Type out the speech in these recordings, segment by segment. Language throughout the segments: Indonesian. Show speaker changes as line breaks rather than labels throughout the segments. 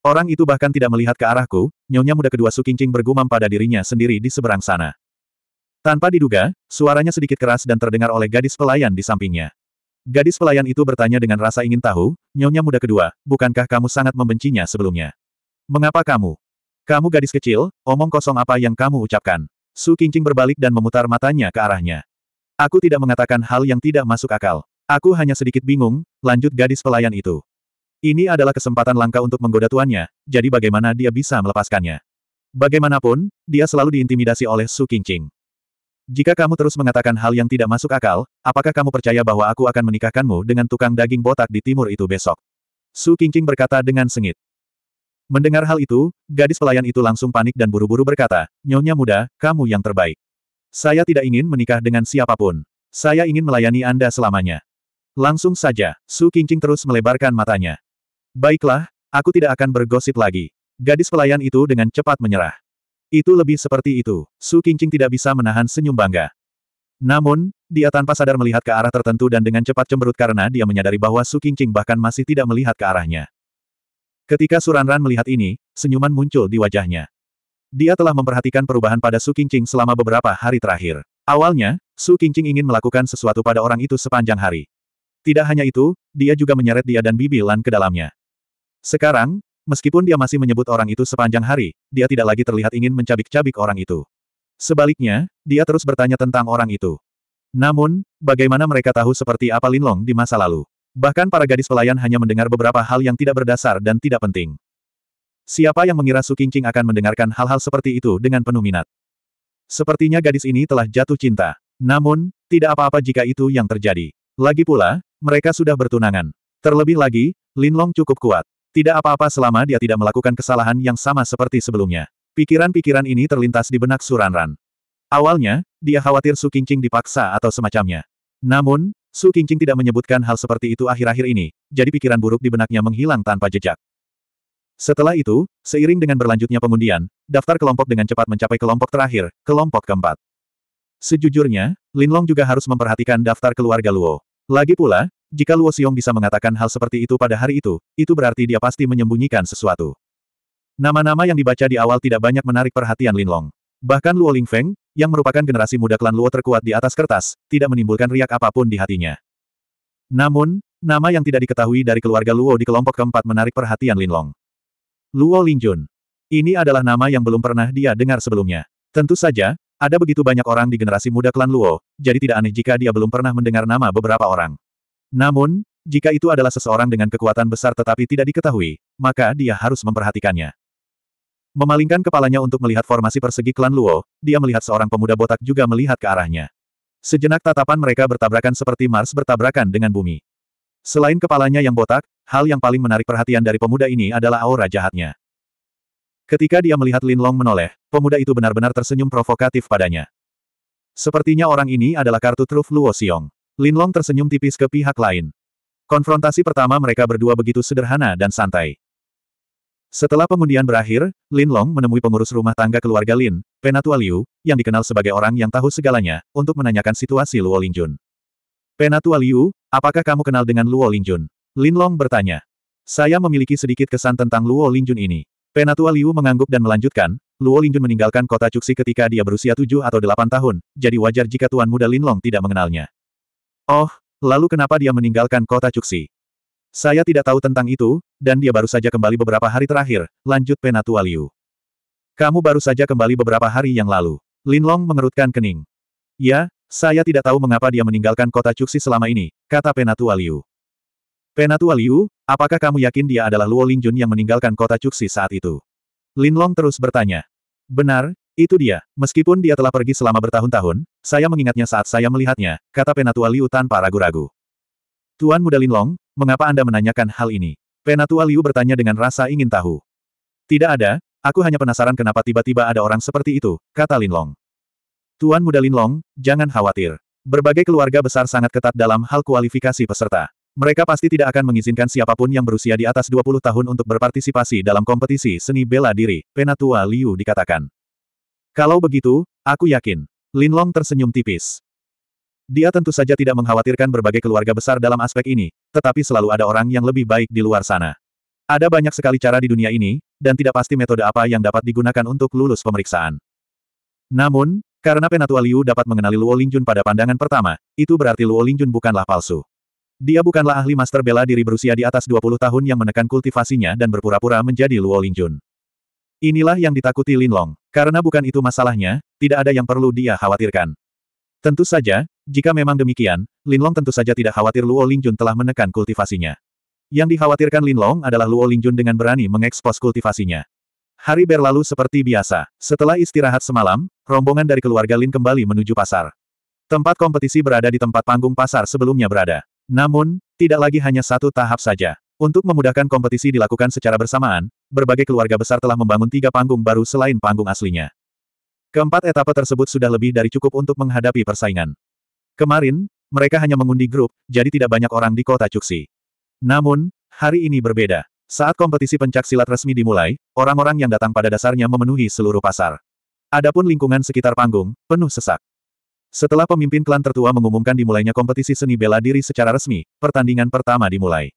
Orang itu bahkan tidak melihat ke arahku, nyonya muda kedua Su Qingqing bergumam pada dirinya sendiri di seberang sana. Tanpa diduga, suaranya sedikit keras dan terdengar oleh gadis pelayan di sampingnya. Gadis pelayan itu bertanya dengan rasa ingin tahu, nyonya muda kedua, bukankah kamu sangat membencinya sebelumnya? Mengapa kamu? Kamu gadis kecil, omong kosong apa yang kamu ucapkan? Su Qingqing berbalik dan memutar matanya ke arahnya. Aku tidak mengatakan hal yang tidak masuk akal. Aku hanya sedikit bingung, lanjut gadis pelayan itu. Ini adalah kesempatan langka untuk menggoda tuannya, jadi bagaimana dia bisa melepaskannya? Bagaimanapun, dia selalu diintimidasi oleh Su Qingqing. Jika kamu terus mengatakan hal yang tidak masuk akal, apakah kamu percaya bahwa aku akan menikahkanmu dengan tukang daging botak di timur itu besok? Su Qingqing berkata dengan sengit. Mendengar hal itu, gadis pelayan itu langsung panik dan buru-buru berkata, Nyonya muda, kamu yang terbaik. Saya tidak ingin menikah dengan siapapun. Saya ingin melayani Anda selamanya. Langsung saja, Su Qingqing terus melebarkan matanya. Baiklah, aku tidak akan bergosip lagi. Gadis pelayan itu dengan cepat menyerah. Itu lebih seperti itu. Su Qingqing tidak bisa menahan senyum bangga. Namun, dia tanpa sadar melihat ke arah tertentu dan dengan cepat cemberut karena dia menyadari bahwa Su Qingqing bahkan masih tidak melihat ke arahnya. Ketika Suranran melihat ini, senyuman muncul di wajahnya. Dia telah memperhatikan perubahan pada Su Qingqing selama beberapa hari terakhir. Awalnya, Su Qingqing ingin melakukan sesuatu pada orang itu sepanjang hari. Tidak hanya itu, dia juga menyeret dia dan Bibi Lan ke dalamnya. Sekarang, meskipun dia masih menyebut orang itu sepanjang hari, dia tidak lagi terlihat ingin mencabik-cabik orang itu. Sebaliknya, dia terus bertanya tentang orang itu. Namun, bagaimana mereka tahu seperti apa Linlong di masa lalu? Bahkan para gadis pelayan hanya mendengar beberapa hal yang tidak berdasar dan tidak penting. Siapa yang mengira Su Qingqing akan mendengarkan hal-hal seperti itu dengan penuh minat? Sepertinya gadis ini telah jatuh cinta. Namun, tidak apa-apa jika itu yang terjadi. Lagi pula, mereka sudah bertunangan. Terlebih lagi, Linlong cukup kuat. Tidak apa-apa selama dia tidak melakukan kesalahan yang sama seperti sebelumnya. Pikiran-pikiran ini terlintas di benak Suranran. Awalnya, dia khawatir Su Qingqing dipaksa atau semacamnya. Namun, Su Qingqing tidak menyebutkan hal seperti itu akhir-akhir ini, jadi pikiran buruk di benaknya menghilang tanpa jejak. Setelah itu, seiring dengan berlanjutnya pengundian, daftar kelompok dengan cepat mencapai kelompok terakhir, kelompok keempat. Sejujurnya, Linlong juga harus memperhatikan daftar keluarga Luo. Lagi pula, jika Luo Xiong bisa mengatakan hal seperti itu pada hari itu, itu berarti dia pasti menyembunyikan sesuatu. Nama-nama yang dibaca di awal tidak banyak menarik perhatian Lin Long. Bahkan Luo Lingfeng, yang merupakan generasi muda klan Luo terkuat di atas kertas, tidak menimbulkan riak apapun di hatinya. Namun, nama yang tidak diketahui dari keluarga Luo di kelompok keempat menarik perhatian Lin Long. Luo Lingjun. Ini adalah nama yang belum pernah dia dengar sebelumnya. Tentu saja, ada begitu banyak orang di generasi muda klan Luo, jadi tidak aneh jika dia belum pernah mendengar nama beberapa orang. Namun, jika itu adalah seseorang dengan kekuatan besar tetapi tidak diketahui, maka dia harus memperhatikannya. Memalingkan kepalanya untuk melihat formasi persegi klan Luo, dia melihat seorang pemuda botak juga melihat ke arahnya. Sejenak tatapan mereka bertabrakan seperti Mars bertabrakan dengan bumi. Selain kepalanya yang botak, hal yang paling menarik perhatian dari pemuda ini adalah aura jahatnya. Ketika dia melihat Lin Long menoleh, pemuda itu benar-benar tersenyum provokatif padanya. Sepertinya orang ini adalah kartu truf Luo Xiong. Linlong tersenyum tipis ke pihak lain. Konfrontasi pertama mereka berdua begitu sederhana dan santai. Setelah pengundian berakhir, Lin Long menemui pengurus rumah tangga keluarga Lin, Penatua Liu, yang dikenal sebagai orang yang tahu segalanya, untuk menanyakan situasi Luo Lingjun. Penatua Liu, apakah kamu kenal dengan Luo Lingjun? Lin Long bertanya. Saya memiliki sedikit kesan tentang Luo Lingjun ini. Penatua Liu mengangguk dan melanjutkan, Luo Lingjun meninggalkan kota Cuxi ketika dia berusia 7 atau 8 tahun, jadi wajar jika Tuan Muda Lin Long tidak mengenalnya. Oh, lalu kenapa dia meninggalkan kota Cuksi? Saya tidak tahu tentang itu, dan dia baru saja kembali beberapa hari terakhir, lanjut Penatua Liu. Kamu baru saja kembali beberapa hari yang lalu. Linlong mengerutkan kening. Ya, saya tidak tahu mengapa dia meninggalkan kota Cuksi selama ini, kata Penatua Liu. Penatua Liu, apakah kamu yakin dia adalah Luo Lingjun yang meninggalkan kota Cuksi saat itu? Linlong terus bertanya. Benar, itu dia, meskipun dia telah pergi selama bertahun-tahun, saya mengingatnya saat saya melihatnya, kata Penatua Liu tanpa ragu-ragu. Tuan Muda Linlong, mengapa Anda menanyakan hal ini? Penatua Liu bertanya dengan rasa ingin tahu. Tidak ada, aku hanya penasaran kenapa tiba-tiba ada orang seperti itu, kata Linlong. Tuan Muda Linlong, jangan khawatir. Berbagai keluarga besar sangat ketat dalam hal kualifikasi peserta. Mereka pasti tidak akan mengizinkan siapapun yang berusia di atas 20 tahun untuk berpartisipasi dalam kompetisi seni bela diri, Penatua Liu dikatakan. Kalau begitu, aku yakin. Linlong tersenyum tipis. Dia tentu saja tidak mengkhawatirkan berbagai keluarga besar dalam aspek ini, tetapi selalu ada orang yang lebih baik di luar sana. Ada banyak sekali cara di dunia ini, dan tidak pasti metode apa yang dapat digunakan untuk lulus pemeriksaan. Namun, karena Penatua Liu dapat mengenali Luo Lingjun pada pandangan pertama, itu berarti Luo Lingjun bukanlah palsu. Dia bukanlah ahli master bela diri berusia di atas 20 tahun yang menekan kultivasinya dan berpura-pura menjadi Luo Lingjun. Inilah yang ditakuti Linlong, karena bukan itu masalahnya, tidak ada yang perlu dia khawatirkan. Tentu saja, jika memang demikian, Linlong tentu saja tidak khawatir Luo Lingjun telah menekan kultivasinya. Yang dikhawatirkan Linlong adalah Luo Lingjun dengan berani mengekspos kultivasinya. Hari berlalu seperti biasa. Setelah istirahat semalam, rombongan dari keluarga Lin kembali menuju pasar. Tempat kompetisi berada di tempat panggung pasar sebelumnya berada. Namun, tidak lagi hanya satu tahap saja. Untuk memudahkan kompetisi dilakukan secara bersamaan, berbagai keluarga besar telah membangun tiga panggung baru selain panggung aslinya. Keempat etapa tersebut sudah lebih dari cukup untuk menghadapi persaingan. Kemarin, mereka hanya mengundi grup, jadi tidak banyak orang di kota Cuksi. Namun, hari ini berbeda. Saat kompetisi pencak silat resmi dimulai, orang-orang yang datang pada dasarnya memenuhi seluruh pasar. Adapun lingkungan sekitar panggung, penuh sesak. Setelah pemimpin klan tertua mengumumkan dimulainya kompetisi seni bela diri secara resmi, pertandingan pertama dimulai.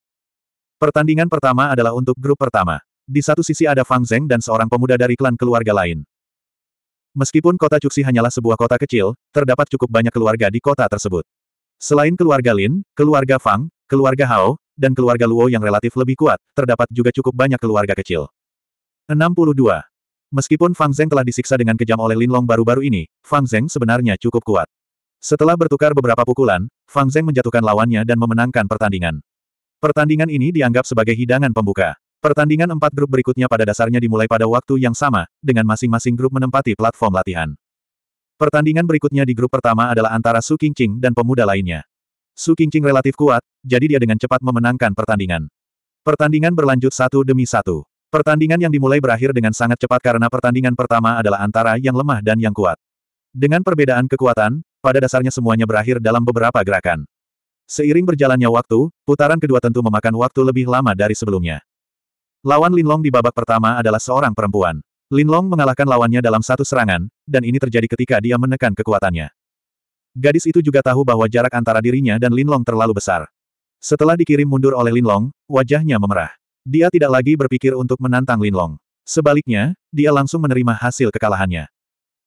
Pertandingan pertama adalah untuk grup pertama. Di satu sisi ada Fang Zeng dan seorang pemuda dari klan keluarga lain. Meskipun kota Cuxi hanyalah sebuah kota kecil, terdapat cukup banyak keluarga di kota tersebut. Selain keluarga Lin, keluarga Fang, keluarga Hao, dan keluarga Luo yang relatif lebih kuat, terdapat juga cukup banyak keluarga kecil. 62. Meskipun Fang Zeng telah disiksa dengan kejam oleh Lin Long baru-baru ini, Fang Zeng sebenarnya cukup kuat. Setelah bertukar beberapa pukulan, Fang Zeng menjatuhkan lawannya dan memenangkan pertandingan. Pertandingan ini dianggap sebagai hidangan pembuka. Pertandingan empat grup berikutnya pada dasarnya dimulai pada waktu yang sama, dengan masing-masing grup menempati platform latihan. Pertandingan berikutnya di grup pertama adalah antara Su Qingqing dan pemuda lainnya. Su Qingqing relatif kuat, jadi dia dengan cepat memenangkan pertandingan. Pertandingan berlanjut satu demi satu. Pertandingan yang dimulai berakhir dengan sangat cepat karena pertandingan pertama adalah antara yang lemah dan yang kuat. Dengan perbedaan kekuatan, pada dasarnya semuanya berakhir dalam beberapa gerakan. Seiring berjalannya waktu, putaran kedua tentu memakan waktu lebih lama dari sebelumnya. Lawan Linlong di babak pertama adalah seorang perempuan. Linlong mengalahkan lawannya dalam satu serangan, dan ini terjadi ketika dia menekan kekuatannya. Gadis itu juga tahu bahwa jarak antara dirinya dan Linlong terlalu besar. Setelah dikirim mundur oleh Linlong, wajahnya memerah. Dia tidak lagi berpikir untuk menantang Linlong. Sebaliknya, dia langsung menerima hasil kekalahannya.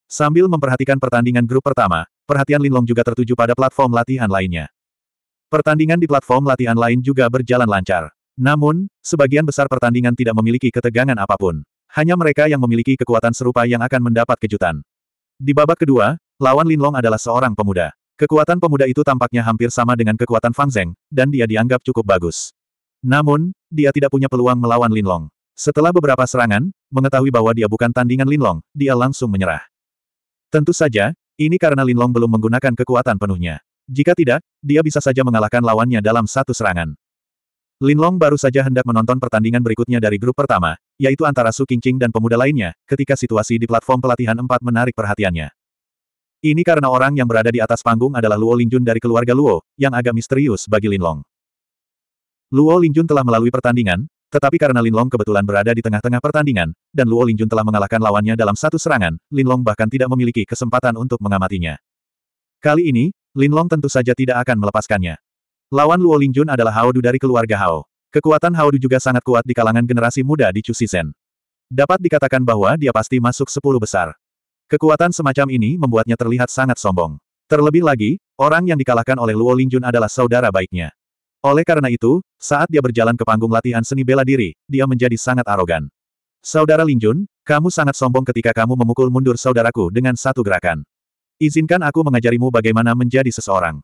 Sambil memperhatikan pertandingan grup pertama, perhatian Linlong juga tertuju pada platform latihan lainnya. Pertandingan di platform latihan lain juga berjalan lancar. Namun, sebagian besar pertandingan tidak memiliki ketegangan apapun. Hanya mereka yang memiliki kekuatan serupa yang akan mendapat kejutan. Di babak kedua, lawan Linlong adalah seorang pemuda. Kekuatan pemuda itu tampaknya hampir sama dengan kekuatan Fang Zeng, dan dia dianggap cukup bagus. Namun, dia tidak punya peluang melawan Linlong. Setelah beberapa serangan, mengetahui bahwa dia bukan tandingan Linlong, dia langsung menyerah. Tentu saja, ini karena Linlong belum menggunakan kekuatan penuhnya. Jika tidak, dia bisa saja mengalahkan lawannya dalam satu serangan. Linlong baru saja hendak menonton pertandingan berikutnya dari grup pertama, yaitu antara Su Qingqing dan pemuda lainnya, ketika situasi di platform pelatihan 4 menarik perhatiannya. Ini karena orang yang berada di atas panggung adalah Luo Lingjun dari keluarga Luo, yang agak misterius bagi Linlong. Luo Lingjun telah melalui pertandingan, tetapi karena Linlong kebetulan berada di tengah-tengah pertandingan, dan Luo Lingjun telah mengalahkan lawannya dalam satu serangan, Linlong bahkan tidak memiliki kesempatan untuk mengamatinya. Kali ini, Linlong tentu saja tidak akan melepaskannya. Lawan Luo Lingjun adalah Haodu dari keluarga Hao. Kekuatan Haodu juga sangat kuat di kalangan generasi muda di Chu Cusisen. Dapat dikatakan bahwa dia pasti masuk sepuluh besar. Kekuatan semacam ini membuatnya terlihat sangat sombong. Terlebih lagi, orang yang dikalahkan oleh Luo Lingjun adalah saudara baiknya. Oleh karena itu, saat dia berjalan ke panggung latihan seni bela diri, dia menjadi sangat arogan. Saudara Lingjun, kamu sangat sombong ketika kamu memukul mundur saudaraku dengan satu gerakan. Izinkan aku mengajarimu bagaimana menjadi seseorang.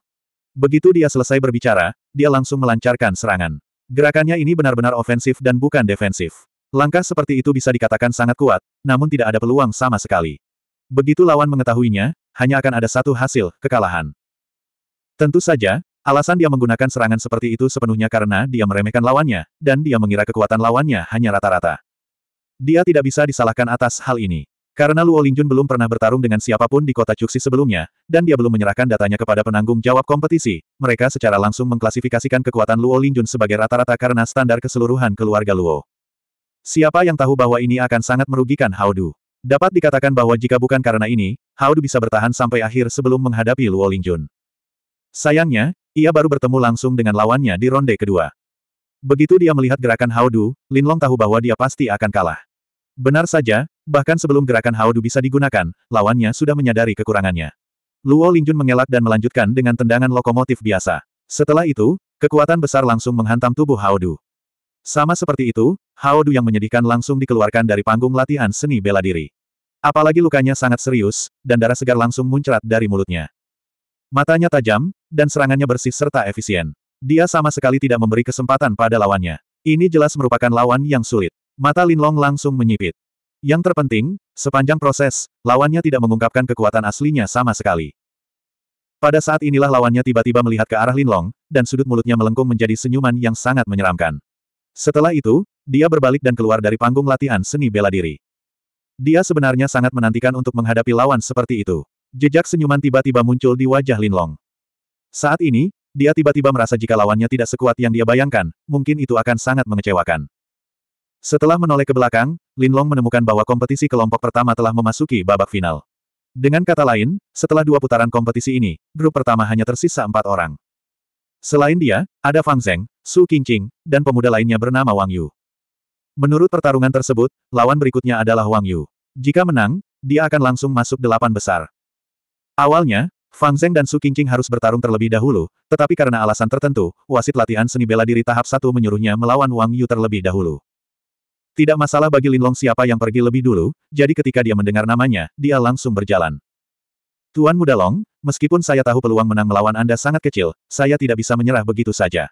Begitu dia selesai berbicara, dia langsung melancarkan serangan. Gerakannya ini benar-benar ofensif dan bukan defensif. Langkah seperti itu bisa dikatakan sangat kuat, namun tidak ada peluang sama sekali. Begitu lawan mengetahuinya, hanya akan ada satu hasil, kekalahan. Tentu saja, alasan dia menggunakan serangan seperti itu sepenuhnya karena dia meremehkan lawannya, dan dia mengira kekuatan lawannya hanya rata-rata. Dia tidak bisa disalahkan atas hal ini. Karena Luo Lingjun belum pernah bertarung dengan siapapun di kota Cuxi sebelumnya, dan dia belum menyerahkan datanya kepada penanggung jawab kompetisi, mereka secara langsung mengklasifikasikan kekuatan Luo Lingjun sebagai rata-rata karena standar keseluruhan keluarga Luo. Siapa yang tahu bahwa ini akan sangat merugikan Haodu? Dapat dikatakan bahwa jika bukan karena ini, Haodu bisa bertahan sampai akhir sebelum menghadapi Luo Lingjun. Sayangnya, ia baru bertemu langsung dengan lawannya di ronde kedua. Begitu dia melihat gerakan Haodu, Linlong tahu bahwa dia pasti akan kalah. Benar saja, Bahkan sebelum gerakan Haodu bisa digunakan, lawannya sudah menyadari kekurangannya. Luo Lingjun mengelak dan melanjutkan dengan tendangan lokomotif biasa. Setelah itu, kekuatan besar langsung menghantam tubuh Haodu. Sama seperti itu, Haodu yang menyedihkan langsung dikeluarkan dari panggung latihan seni bela diri. Apalagi lukanya sangat serius, dan darah segar langsung muncrat dari mulutnya. Matanya tajam, dan serangannya bersih serta efisien. Dia sama sekali tidak memberi kesempatan pada lawannya. Ini jelas merupakan lawan yang sulit. Mata Linlong langsung menyipit. Yang terpenting, sepanjang proses, lawannya tidak mengungkapkan kekuatan aslinya sama sekali. Pada saat inilah lawannya tiba-tiba melihat ke arah Linlong, dan sudut mulutnya melengkung menjadi senyuman yang sangat menyeramkan. Setelah itu, dia berbalik dan keluar dari panggung latihan seni bela diri. Dia sebenarnya sangat menantikan untuk menghadapi lawan seperti itu. Jejak senyuman tiba-tiba muncul di wajah Linlong. Saat ini, dia tiba-tiba merasa jika lawannya tidak sekuat yang dia bayangkan, mungkin itu akan sangat mengecewakan. Setelah menoleh ke belakang, Lin Long menemukan bahwa kompetisi kelompok pertama telah memasuki babak final. Dengan kata lain, setelah dua putaran kompetisi ini, grup pertama hanya tersisa empat orang. Selain dia, ada Fang Zeng, Su Qingqing, dan pemuda lainnya bernama Wang Yu. Menurut pertarungan tersebut, lawan berikutnya adalah Wang Yu. Jika menang, dia akan langsung masuk delapan besar. Awalnya, Fang Zeng dan Su Qingqing harus bertarung terlebih dahulu, tetapi karena alasan tertentu, wasit latihan seni bela diri tahap satu menyuruhnya melawan Wang Yu terlebih dahulu. Tidak masalah bagi Linlong siapa yang pergi lebih dulu, jadi ketika dia mendengar namanya, dia langsung berjalan. Tuan Muda Long, meskipun saya tahu peluang menang melawan Anda sangat kecil, saya tidak bisa menyerah begitu saja.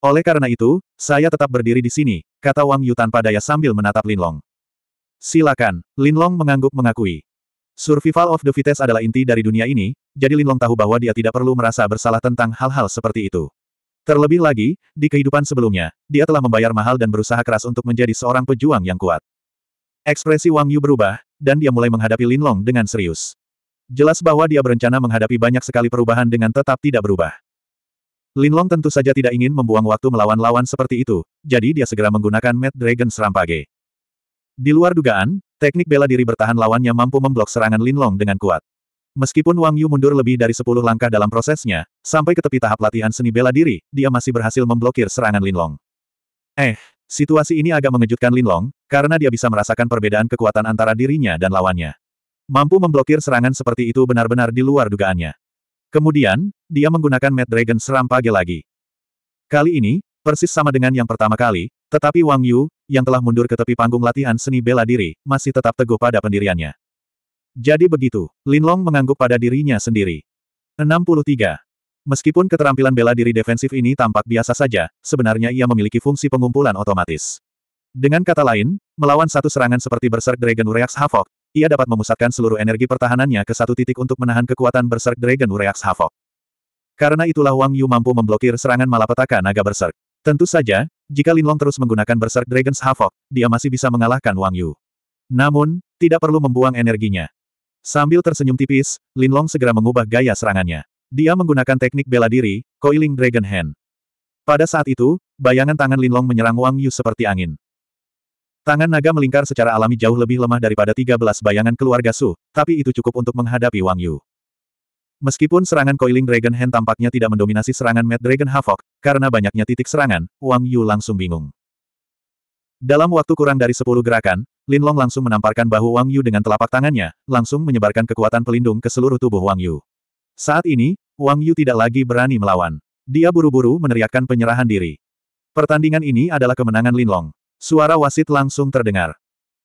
Oleh karena itu, saya tetap berdiri di sini, kata Wang Yu tanpa daya sambil menatap Linlong. Silakan, Linlong mengangguk mengakui. Survival of the fittest adalah inti dari dunia ini, jadi Linlong tahu bahwa dia tidak perlu merasa bersalah tentang hal-hal seperti itu. Terlebih lagi, di kehidupan sebelumnya, dia telah membayar mahal dan berusaha keras untuk menjadi seorang pejuang yang kuat. Ekspresi Wang Yu berubah, dan dia mulai menghadapi Lin Long dengan serius. Jelas bahwa dia berencana menghadapi banyak sekali perubahan dengan tetap tidak berubah. Lin Long tentu saja tidak ingin membuang waktu melawan lawan seperti itu, jadi dia segera menggunakan Mad Dragon Serampage. Di luar dugaan, teknik bela diri bertahan lawannya mampu memblok serangan Lin Long dengan kuat. Meskipun Wang Yu mundur lebih dari 10 langkah dalam prosesnya, sampai ke tepi tahap latihan seni bela diri, dia masih berhasil memblokir serangan Linlong. Eh, situasi ini agak mengejutkan Linlong, karena dia bisa merasakan perbedaan kekuatan antara dirinya dan lawannya. Mampu memblokir serangan seperti itu benar-benar di luar dugaannya. Kemudian, dia menggunakan Mad Dragon Seram lagi. Kali ini, persis sama dengan yang pertama kali, tetapi Wang Yu, yang telah mundur ke tepi panggung latihan seni bela diri, masih tetap teguh pada pendiriannya. Jadi begitu, Linlong mengangguk pada dirinya sendiri. 63. Meskipun keterampilan bela diri defensif ini tampak biasa saja, sebenarnya ia memiliki fungsi pengumpulan otomatis. Dengan kata lain, melawan satu serangan seperti Berserk Dragon Ureax Havok, ia dapat memusatkan seluruh energi pertahanannya ke satu titik untuk menahan kekuatan Berserk Dragon Ureax Havok. Karena itulah Wang Yu mampu memblokir serangan malapetaka naga Berserk. Tentu saja, jika Linlong terus menggunakan Berserk Dragon's Havok, dia masih bisa mengalahkan Wang Yu. Namun, tidak perlu membuang energinya. Sambil tersenyum tipis, Linlong segera mengubah gaya serangannya. Dia menggunakan teknik bela diri, Coiling Dragon Hand. Pada saat itu, bayangan tangan Linlong menyerang Wang Yu seperti angin. Tangan naga melingkar secara alami jauh lebih lemah daripada 13 bayangan keluarga Su, tapi itu cukup untuk menghadapi Wang Yu. Meskipun serangan Coiling Dragon Hand tampaknya tidak mendominasi serangan Mad Dragon Havoc, karena banyaknya titik serangan, Wang Yu langsung bingung. Dalam waktu kurang dari sepuluh gerakan, Linlong langsung menamparkan bahu Wang Yu dengan telapak tangannya, langsung menyebarkan kekuatan pelindung ke seluruh tubuh Wang Yu. Saat ini, Wang Yu tidak lagi berani melawan. Dia buru-buru meneriakkan penyerahan diri. Pertandingan ini adalah kemenangan Linlong. Suara wasit langsung terdengar.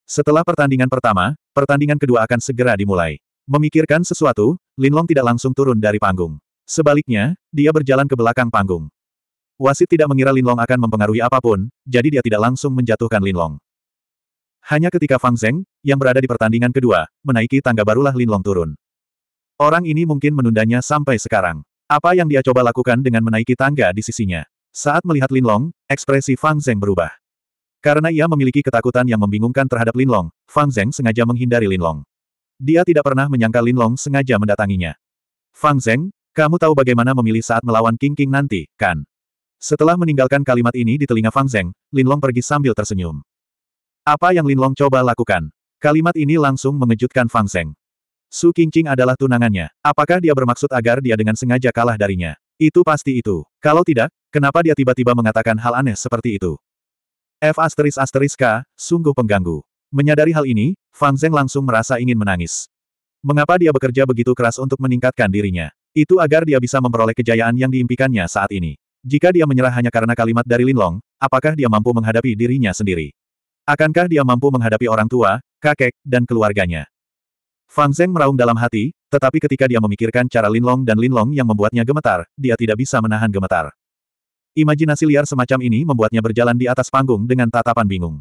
Setelah pertandingan pertama, pertandingan kedua akan segera dimulai. Memikirkan sesuatu, Linlong tidak langsung turun dari panggung. Sebaliknya, dia berjalan ke belakang panggung. Wasit tidak mengira Linlong akan mempengaruhi apapun, jadi dia tidak langsung menjatuhkan Linlong. Hanya ketika Fang Zeng, yang berada di pertandingan kedua, menaiki tangga barulah Linlong turun. Orang ini mungkin menundanya sampai sekarang. Apa yang dia coba lakukan dengan menaiki tangga di sisinya? Saat melihat Linlong, ekspresi Fang Zeng berubah. Karena ia memiliki ketakutan yang membingungkan terhadap Linlong, Fang Zeng sengaja menghindari Linlong. Dia tidak pernah menyangka Linlong sengaja mendatanginya. Fang Zeng, kamu tahu bagaimana memilih saat melawan King King nanti, kan? Setelah meninggalkan kalimat ini di telinga Fang Zeng, Linlong pergi sambil tersenyum. Apa yang Linlong coba lakukan? Kalimat ini langsung mengejutkan Fang Zeng. Su Qingqing adalah tunangannya. Apakah dia bermaksud agar dia dengan sengaja kalah darinya? Itu pasti itu. Kalau tidak, kenapa dia tiba-tiba mengatakan hal aneh seperti itu? F asteris asteris K, sungguh pengganggu. Menyadari hal ini, Fang Zeng langsung merasa ingin menangis. Mengapa dia bekerja begitu keras untuk meningkatkan dirinya? Itu agar dia bisa memperoleh kejayaan yang diimpikannya saat ini. Jika dia menyerah hanya karena kalimat dari Linlong, apakah dia mampu menghadapi dirinya sendiri? Akankah dia mampu menghadapi orang tua, kakek, dan keluarganya? Fang Zeng meraung dalam hati, tetapi ketika dia memikirkan cara Linlong dan Linlong yang membuatnya gemetar, dia tidak bisa menahan gemetar. Imajinasi liar semacam ini membuatnya berjalan di atas panggung dengan tatapan bingung.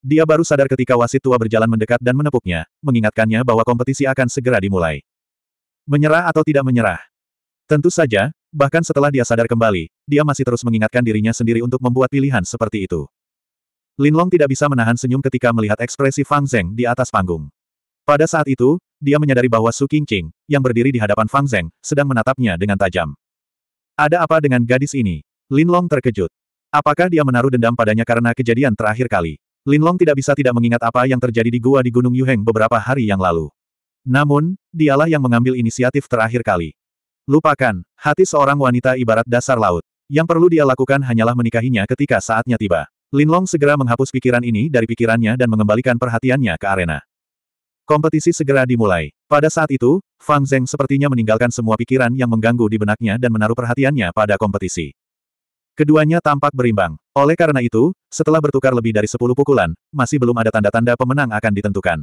Dia baru sadar ketika wasit tua berjalan mendekat dan menepuknya, mengingatkannya bahwa kompetisi akan segera dimulai. Menyerah atau tidak menyerah? Tentu saja, Bahkan setelah dia sadar kembali, dia masih terus mengingatkan dirinya sendiri untuk membuat pilihan seperti itu. Linlong tidak bisa menahan senyum ketika melihat ekspresi Fang Zeng di atas panggung. Pada saat itu, dia menyadari bahwa Su Qingqing, yang berdiri di hadapan Fang Zeng, sedang menatapnya dengan tajam. Ada apa dengan gadis ini? Linlong terkejut. Apakah dia menaruh dendam padanya karena kejadian terakhir kali? Linlong tidak bisa tidak mengingat apa yang terjadi di gua di Gunung Yuheng beberapa hari yang lalu. Namun, dialah yang mengambil inisiatif terakhir kali. Lupakan, hati seorang wanita ibarat dasar laut. Yang perlu dia lakukan hanyalah menikahinya ketika saatnya tiba. Linlong segera menghapus pikiran ini dari pikirannya dan mengembalikan perhatiannya ke arena. Kompetisi segera dimulai. Pada saat itu, Fang Zheng sepertinya meninggalkan semua pikiran yang mengganggu di benaknya dan menaruh perhatiannya pada kompetisi. Keduanya tampak berimbang. Oleh karena itu, setelah bertukar lebih dari sepuluh pukulan, masih belum ada tanda-tanda pemenang akan ditentukan.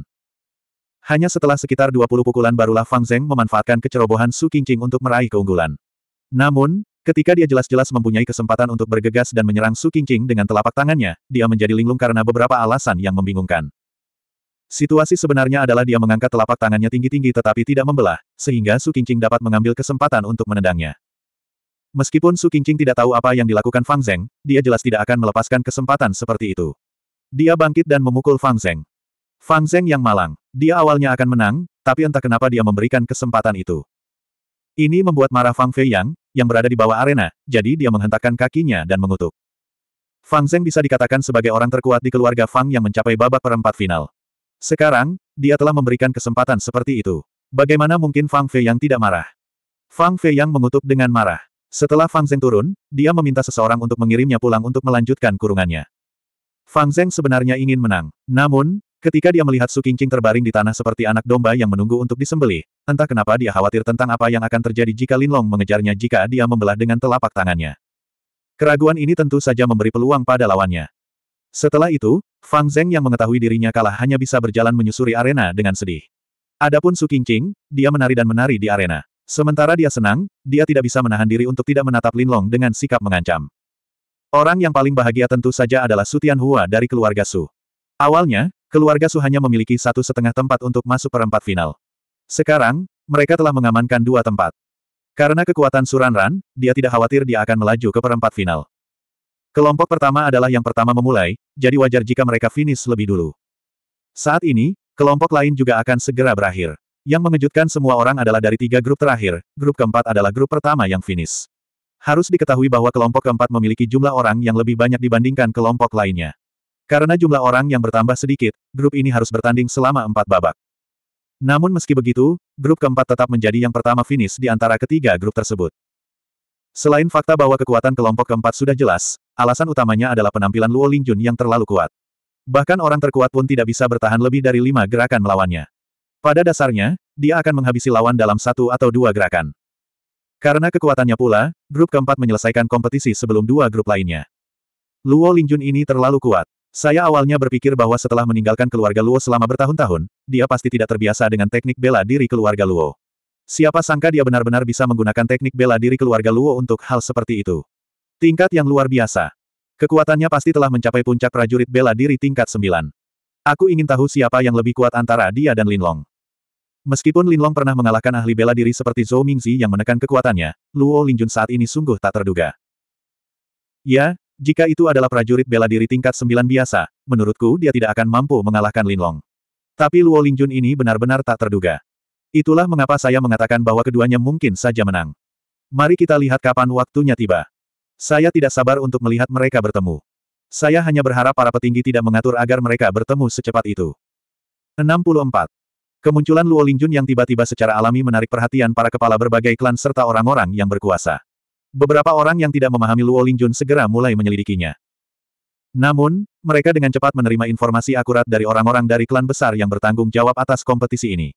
Hanya setelah sekitar 20 pukulan barulah Fang Zeng memanfaatkan kecerobohan Su Qingqing untuk meraih keunggulan. Namun, ketika dia jelas-jelas mempunyai kesempatan untuk bergegas dan menyerang Su Qingqing dengan telapak tangannya, dia menjadi linglung karena beberapa alasan yang membingungkan. Situasi sebenarnya adalah dia mengangkat telapak tangannya tinggi-tinggi tetapi tidak membelah, sehingga Su Qingqing dapat mengambil kesempatan untuk menendangnya. Meskipun Su Qingqing tidak tahu apa yang dilakukan Fang Zeng, dia jelas tidak akan melepaskan kesempatan seperti itu. Dia bangkit dan memukul Fang Zeng. Fang Zeng yang malang. Dia awalnya akan menang, tapi entah kenapa dia memberikan kesempatan itu. Ini membuat marah Fang Fei Yang, yang berada di bawah arena, jadi dia menghentakkan kakinya dan mengutuk. Fang Zeng bisa dikatakan sebagai orang terkuat di keluarga Fang yang mencapai babak perempat final. Sekarang, dia telah memberikan kesempatan seperti itu. Bagaimana mungkin Fang Fei Yang tidak marah? Fang Fei Yang mengutuk dengan marah. Setelah Fang Zeng turun, dia meminta seseorang untuk mengirimnya pulang untuk melanjutkan kurungannya. Fang Zeng sebenarnya ingin menang. Namun, Ketika dia melihat Su Qingqing terbaring di tanah seperti anak domba yang menunggu untuk disembelih, entah kenapa dia khawatir tentang apa yang akan terjadi jika Lin Long mengejarnya jika dia membelah dengan telapak tangannya. Keraguan ini tentu saja memberi peluang pada lawannya. Setelah itu, Fang Zeng yang mengetahui dirinya kalah hanya bisa berjalan menyusuri arena dengan sedih. Adapun Su Qingqing, dia menari dan menari di arena. Sementara dia senang, dia tidak bisa menahan diri untuk tidak menatap Lin Long dengan sikap mengancam. Orang yang paling bahagia tentu saja adalah Su Tianhua dari keluarga Su. Awalnya, Keluarga Su hanya memiliki satu setengah tempat untuk masuk perempat final. Sekarang, mereka telah mengamankan dua tempat. Karena kekuatan Suranran, dia tidak khawatir dia akan melaju ke perempat final. Kelompok pertama adalah yang pertama memulai, jadi wajar jika mereka finish lebih dulu. Saat ini, kelompok lain juga akan segera berakhir. Yang mengejutkan semua orang adalah dari tiga grup terakhir, grup keempat adalah grup pertama yang finish. Harus diketahui bahwa kelompok keempat memiliki jumlah orang yang lebih banyak dibandingkan kelompok lainnya. Karena jumlah orang yang bertambah sedikit, grup ini harus bertanding selama empat babak. Namun meski begitu, grup keempat tetap menjadi yang pertama finish di antara ketiga grup tersebut. Selain fakta bahwa kekuatan kelompok keempat sudah jelas, alasan utamanya adalah penampilan Luo Lingjun yang terlalu kuat. Bahkan orang terkuat pun tidak bisa bertahan lebih dari lima gerakan melawannya. Pada dasarnya, dia akan menghabisi lawan dalam satu atau dua gerakan. Karena kekuatannya pula, grup keempat menyelesaikan kompetisi sebelum dua grup lainnya. Luo Lingjun ini terlalu kuat. Saya awalnya berpikir bahwa setelah meninggalkan keluarga Luo selama bertahun-tahun, dia pasti tidak terbiasa dengan teknik bela diri keluarga Luo. Siapa sangka dia benar-benar bisa menggunakan teknik bela diri keluarga Luo untuk hal seperti itu. Tingkat yang luar biasa. Kekuatannya pasti telah mencapai puncak prajurit bela diri tingkat 9. Aku ingin tahu siapa yang lebih kuat antara dia dan Linlong. Meskipun Linlong pernah mengalahkan ahli bela diri seperti Zhou Mingzi yang menekan kekuatannya, Luo Lingjun saat ini sungguh tak terduga. Ya, jika itu adalah prajurit bela diri tingkat sembilan biasa, menurutku dia tidak akan mampu mengalahkan Linlong. Tapi Luo Lingjun ini benar-benar tak terduga. Itulah mengapa saya mengatakan bahwa keduanya mungkin saja menang. Mari kita lihat kapan waktunya tiba. Saya tidak sabar untuk melihat mereka bertemu. Saya hanya berharap para petinggi tidak mengatur agar mereka bertemu secepat itu. 64. Kemunculan Luo Lingjun yang tiba-tiba secara alami menarik perhatian para kepala berbagai klan serta orang-orang yang berkuasa. Beberapa orang yang tidak memahami Luo Lingjun segera mulai menyelidikinya. Namun, mereka dengan cepat menerima informasi akurat dari orang-orang dari klan besar yang bertanggung jawab atas kompetisi ini.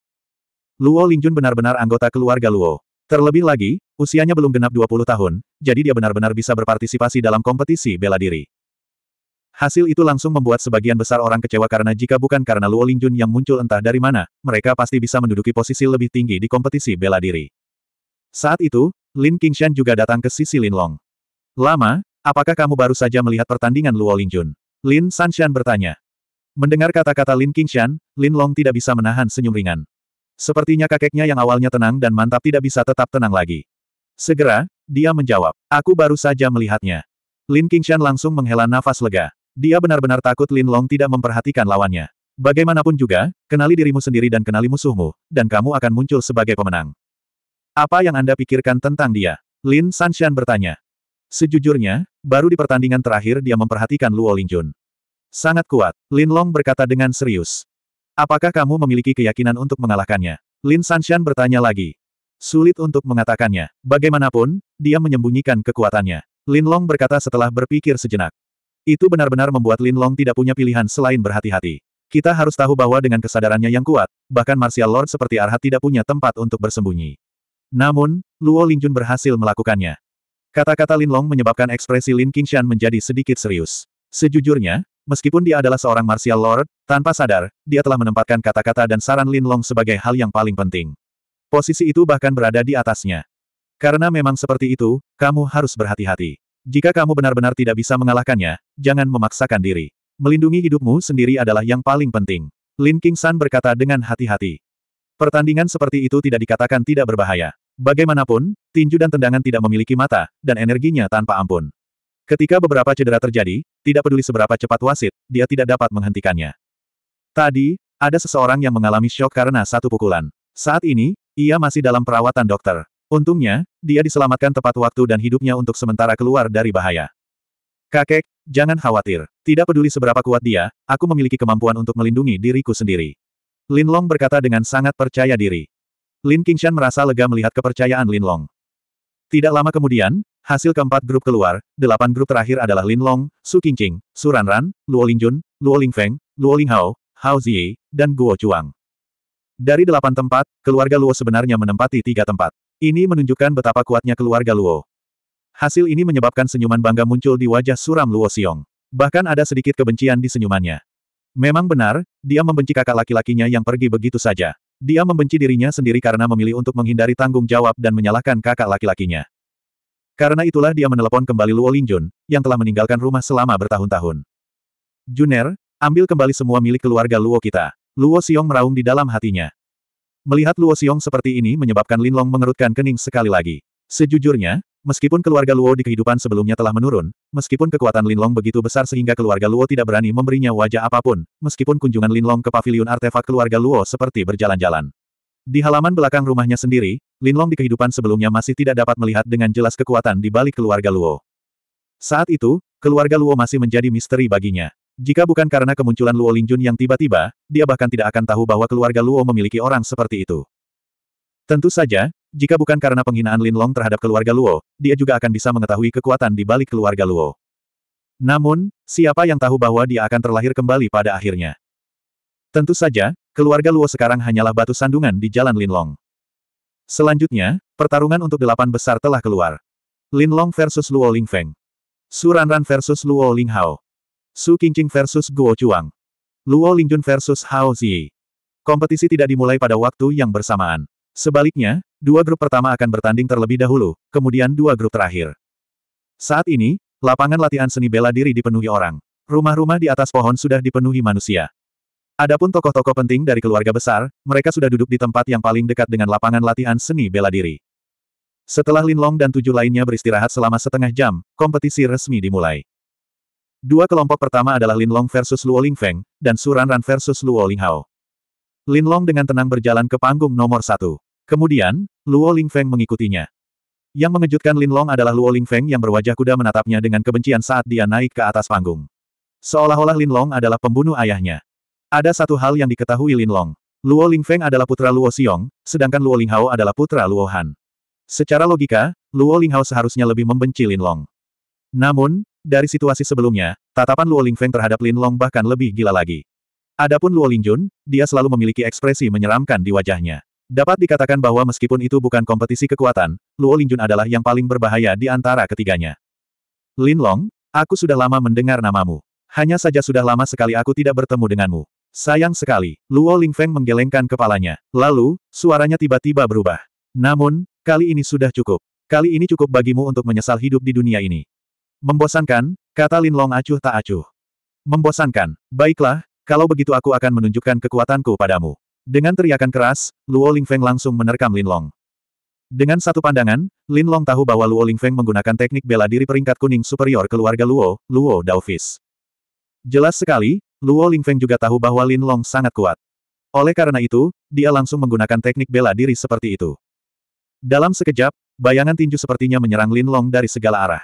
Luo Lingjun benar-benar anggota keluarga Luo. Terlebih lagi, usianya belum genap 20 tahun, jadi dia benar-benar bisa berpartisipasi dalam kompetisi bela diri. Hasil itu langsung membuat sebagian besar orang kecewa karena jika bukan karena Luo Lingjun yang muncul entah dari mana, mereka pasti bisa menduduki posisi lebih tinggi di kompetisi bela diri. Saat itu, Lin Qingshan juga datang ke sisi Lin Long. Lama, apakah kamu baru saja melihat pertandingan Luo Lingjun? Lin Sanshan bertanya. Mendengar kata-kata Lin Qingshan, Lin Long tidak bisa menahan senyum ringan. Sepertinya kakeknya yang awalnya tenang dan mantap tidak bisa tetap tenang lagi. Segera, dia menjawab, aku baru saja melihatnya. Lin Qingshan langsung menghela nafas lega. Dia benar-benar takut Lin Long tidak memperhatikan lawannya. Bagaimanapun juga, kenali dirimu sendiri dan kenali musuhmu, dan kamu akan muncul sebagai pemenang. Apa yang Anda pikirkan tentang dia? Lin Sanshan bertanya. Sejujurnya, baru di pertandingan terakhir dia memperhatikan Luo Lingjun. Sangat kuat, Lin Long berkata dengan serius. Apakah kamu memiliki keyakinan untuk mengalahkannya? Lin Sanshan bertanya lagi. Sulit untuk mengatakannya. Bagaimanapun, dia menyembunyikan kekuatannya. Lin Long berkata setelah berpikir sejenak. Itu benar-benar membuat Lin Long tidak punya pilihan selain berhati-hati. Kita harus tahu bahwa dengan kesadarannya yang kuat, bahkan martial lord seperti Arhat tidak punya tempat untuk bersembunyi. Namun, Luo Lingjun berhasil melakukannya. Kata-kata Lin Long menyebabkan ekspresi Lin Qingshan menjadi sedikit serius. Sejujurnya, meskipun dia adalah seorang martial lord, tanpa sadar, dia telah menempatkan kata-kata dan saran Lin Long sebagai hal yang paling penting. Posisi itu bahkan berada di atasnya. Karena memang seperti itu, kamu harus berhati-hati. Jika kamu benar-benar tidak bisa mengalahkannya, jangan memaksakan diri. Melindungi hidupmu sendiri adalah yang paling penting. Lin King berkata dengan hati-hati. Pertandingan seperti itu tidak dikatakan tidak berbahaya. Bagaimanapun, tinju dan tendangan tidak memiliki mata, dan energinya tanpa ampun. Ketika beberapa cedera terjadi, tidak peduli seberapa cepat wasit, dia tidak dapat menghentikannya. Tadi, ada seseorang yang mengalami shock karena satu pukulan. Saat ini, ia masih dalam perawatan dokter. Untungnya, dia diselamatkan tepat waktu dan hidupnya untuk sementara keluar dari bahaya. Kakek, jangan khawatir. Tidak peduli seberapa kuat dia, aku memiliki kemampuan untuk melindungi diriku sendiri. Linlong berkata dengan sangat percaya diri. Lin Qingshan merasa lega melihat kepercayaan Lin Long. Tidak lama kemudian, hasil keempat grup keluar, delapan grup terakhir adalah Lin Long, Su Qingqing, Su Ranran, Luo Lingjun, Luo Lingfeng, Luo Linghao, Hao Ziyi, dan Guo Chuang. Dari delapan tempat, keluarga Luo sebenarnya menempati tiga tempat. Ini menunjukkan betapa kuatnya keluarga Luo. Hasil ini menyebabkan senyuman bangga muncul di wajah suram Luo Xiong. Bahkan ada sedikit kebencian di senyumannya. Memang benar, dia membenci kakak laki-lakinya yang pergi begitu saja. Dia membenci dirinya sendiri karena memilih untuk menghindari tanggung jawab dan menyalahkan kakak laki-lakinya. Karena itulah dia menelepon kembali Luo Lingjun, yang telah meninggalkan rumah selama bertahun-tahun. Juner, ambil kembali semua milik keluarga Luo kita. Luo Xiong meraung di dalam hatinya. Melihat Luo Xiong seperti ini menyebabkan Linlong mengerutkan kening sekali lagi. Sejujurnya, Meskipun keluarga Luo di kehidupan sebelumnya telah menurun, meskipun kekuatan Linlong begitu besar sehingga keluarga Luo tidak berani memberinya wajah apapun, meskipun kunjungan Linlong ke pavilion artefak keluarga Luo seperti berjalan-jalan. Di halaman belakang rumahnya sendiri, Linlong di kehidupan sebelumnya masih tidak dapat melihat dengan jelas kekuatan di balik keluarga Luo. Saat itu, keluarga Luo masih menjadi misteri baginya. Jika bukan karena kemunculan Luo Linjun yang tiba-tiba, dia bahkan tidak akan tahu bahwa keluarga Luo memiliki orang seperti itu. Tentu saja, jika bukan karena penghinaan Lin Long terhadap keluarga Luo, dia juga akan bisa mengetahui kekuatan di balik keluarga Luo. Namun, siapa yang tahu bahwa dia akan terlahir kembali pada akhirnya? Tentu saja, keluarga Luo sekarang hanyalah batu sandungan di jalan Lin Long. Selanjutnya, pertarungan untuk delapan besar telah keluar. Lin Long versus Luo Lingfeng. Su Ranran versus Luo Linghao. Su Qingqing versus Guo Chuang. Luo Lingjun versus Hao Ziyi. Kompetisi tidak dimulai pada waktu yang bersamaan. Sebaliknya, Dua grup pertama akan bertanding terlebih dahulu, kemudian dua grup terakhir. Saat ini, lapangan latihan seni bela diri dipenuhi orang. Rumah-rumah di atas pohon sudah dipenuhi manusia. Adapun tokoh-tokoh penting dari keluarga besar, mereka sudah duduk di tempat yang paling dekat dengan lapangan latihan seni bela diri. Setelah Lin Long dan tujuh lainnya beristirahat selama setengah jam, kompetisi resmi dimulai. Dua kelompok pertama adalah Lin Long versus Luo Lingfeng, dan Suran Ran versus Luo Linghao. Long dengan tenang berjalan ke panggung nomor satu. Kemudian, Luo Lingfeng mengikutinya. Yang mengejutkan Lin Long adalah Luo Lingfeng yang berwajah kuda menatapnya dengan kebencian saat dia naik ke atas panggung. Seolah-olah Lin Long adalah pembunuh ayahnya. Ada satu hal yang diketahui Lin Long. Luo Lingfeng adalah putra Luo Xiong, sedangkan Luo Linghao adalah putra Luo Han. Secara logika, Luo Linghao seharusnya lebih membenci Lin Long. Namun, dari situasi sebelumnya, tatapan Luo Lingfeng terhadap Lin Long bahkan lebih gila lagi. Adapun Luo Lingjun, dia selalu memiliki ekspresi menyeramkan di wajahnya. Dapat dikatakan bahwa meskipun itu bukan kompetisi kekuatan, Luo Lingjun adalah yang paling berbahaya di antara ketiganya. Lin Long, aku sudah lama mendengar namamu. Hanya saja sudah lama sekali aku tidak bertemu denganmu. Sayang sekali, Luo Lingfeng menggelengkan kepalanya. Lalu, suaranya tiba-tiba berubah. Namun, kali ini sudah cukup. Kali ini cukup bagimu untuk menyesal hidup di dunia ini. Membosankan, kata Lin Long acuh tak acuh. Membosankan, baiklah, kalau begitu aku akan menunjukkan kekuatanku padamu. Dengan teriakan keras, Luo Lingfeng langsung menerkam Lin Long. Dengan satu pandangan, Lin Long tahu bahwa Luo Lingfeng menggunakan teknik bela diri peringkat kuning superior keluarga Luo, Luo Daofis. Jelas sekali, Luo Lingfeng juga tahu bahwa Lin Long sangat kuat. Oleh karena itu, dia langsung menggunakan teknik bela diri seperti itu. Dalam sekejap, bayangan tinju sepertinya menyerang Lin Long dari segala arah.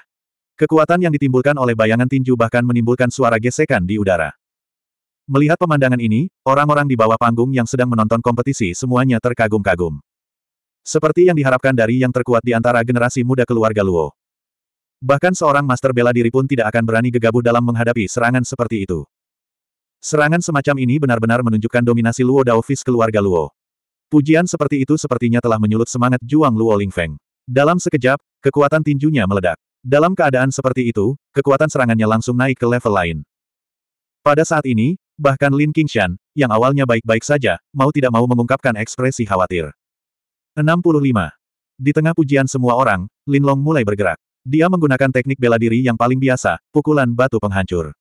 Kekuatan yang ditimbulkan oleh bayangan tinju bahkan menimbulkan suara gesekan di udara. Melihat pemandangan ini, orang-orang di bawah panggung yang sedang menonton kompetisi semuanya terkagum-kagum. Seperti yang diharapkan dari yang terkuat di antara generasi muda keluarga Luo. Bahkan seorang master bela diri pun tidak akan berani gegabah dalam menghadapi serangan seperti itu. Serangan semacam ini benar-benar menunjukkan dominasi Luo Daovis keluarga Luo. Pujian seperti itu sepertinya telah menyulut semangat Juang Luo Lingfeng. Dalam sekejap, kekuatan tinjunya meledak. Dalam keadaan seperti itu, kekuatan serangannya langsung naik ke level lain. Pada saat ini, Bahkan Lin Qingshan, yang awalnya baik-baik saja, mau tidak mau mengungkapkan ekspresi khawatir. 65. Di tengah pujian semua orang, Lin Long mulai bergerak. Dia menggunakan teknik bela diri yang paling biasa, pukulan batu penghancur.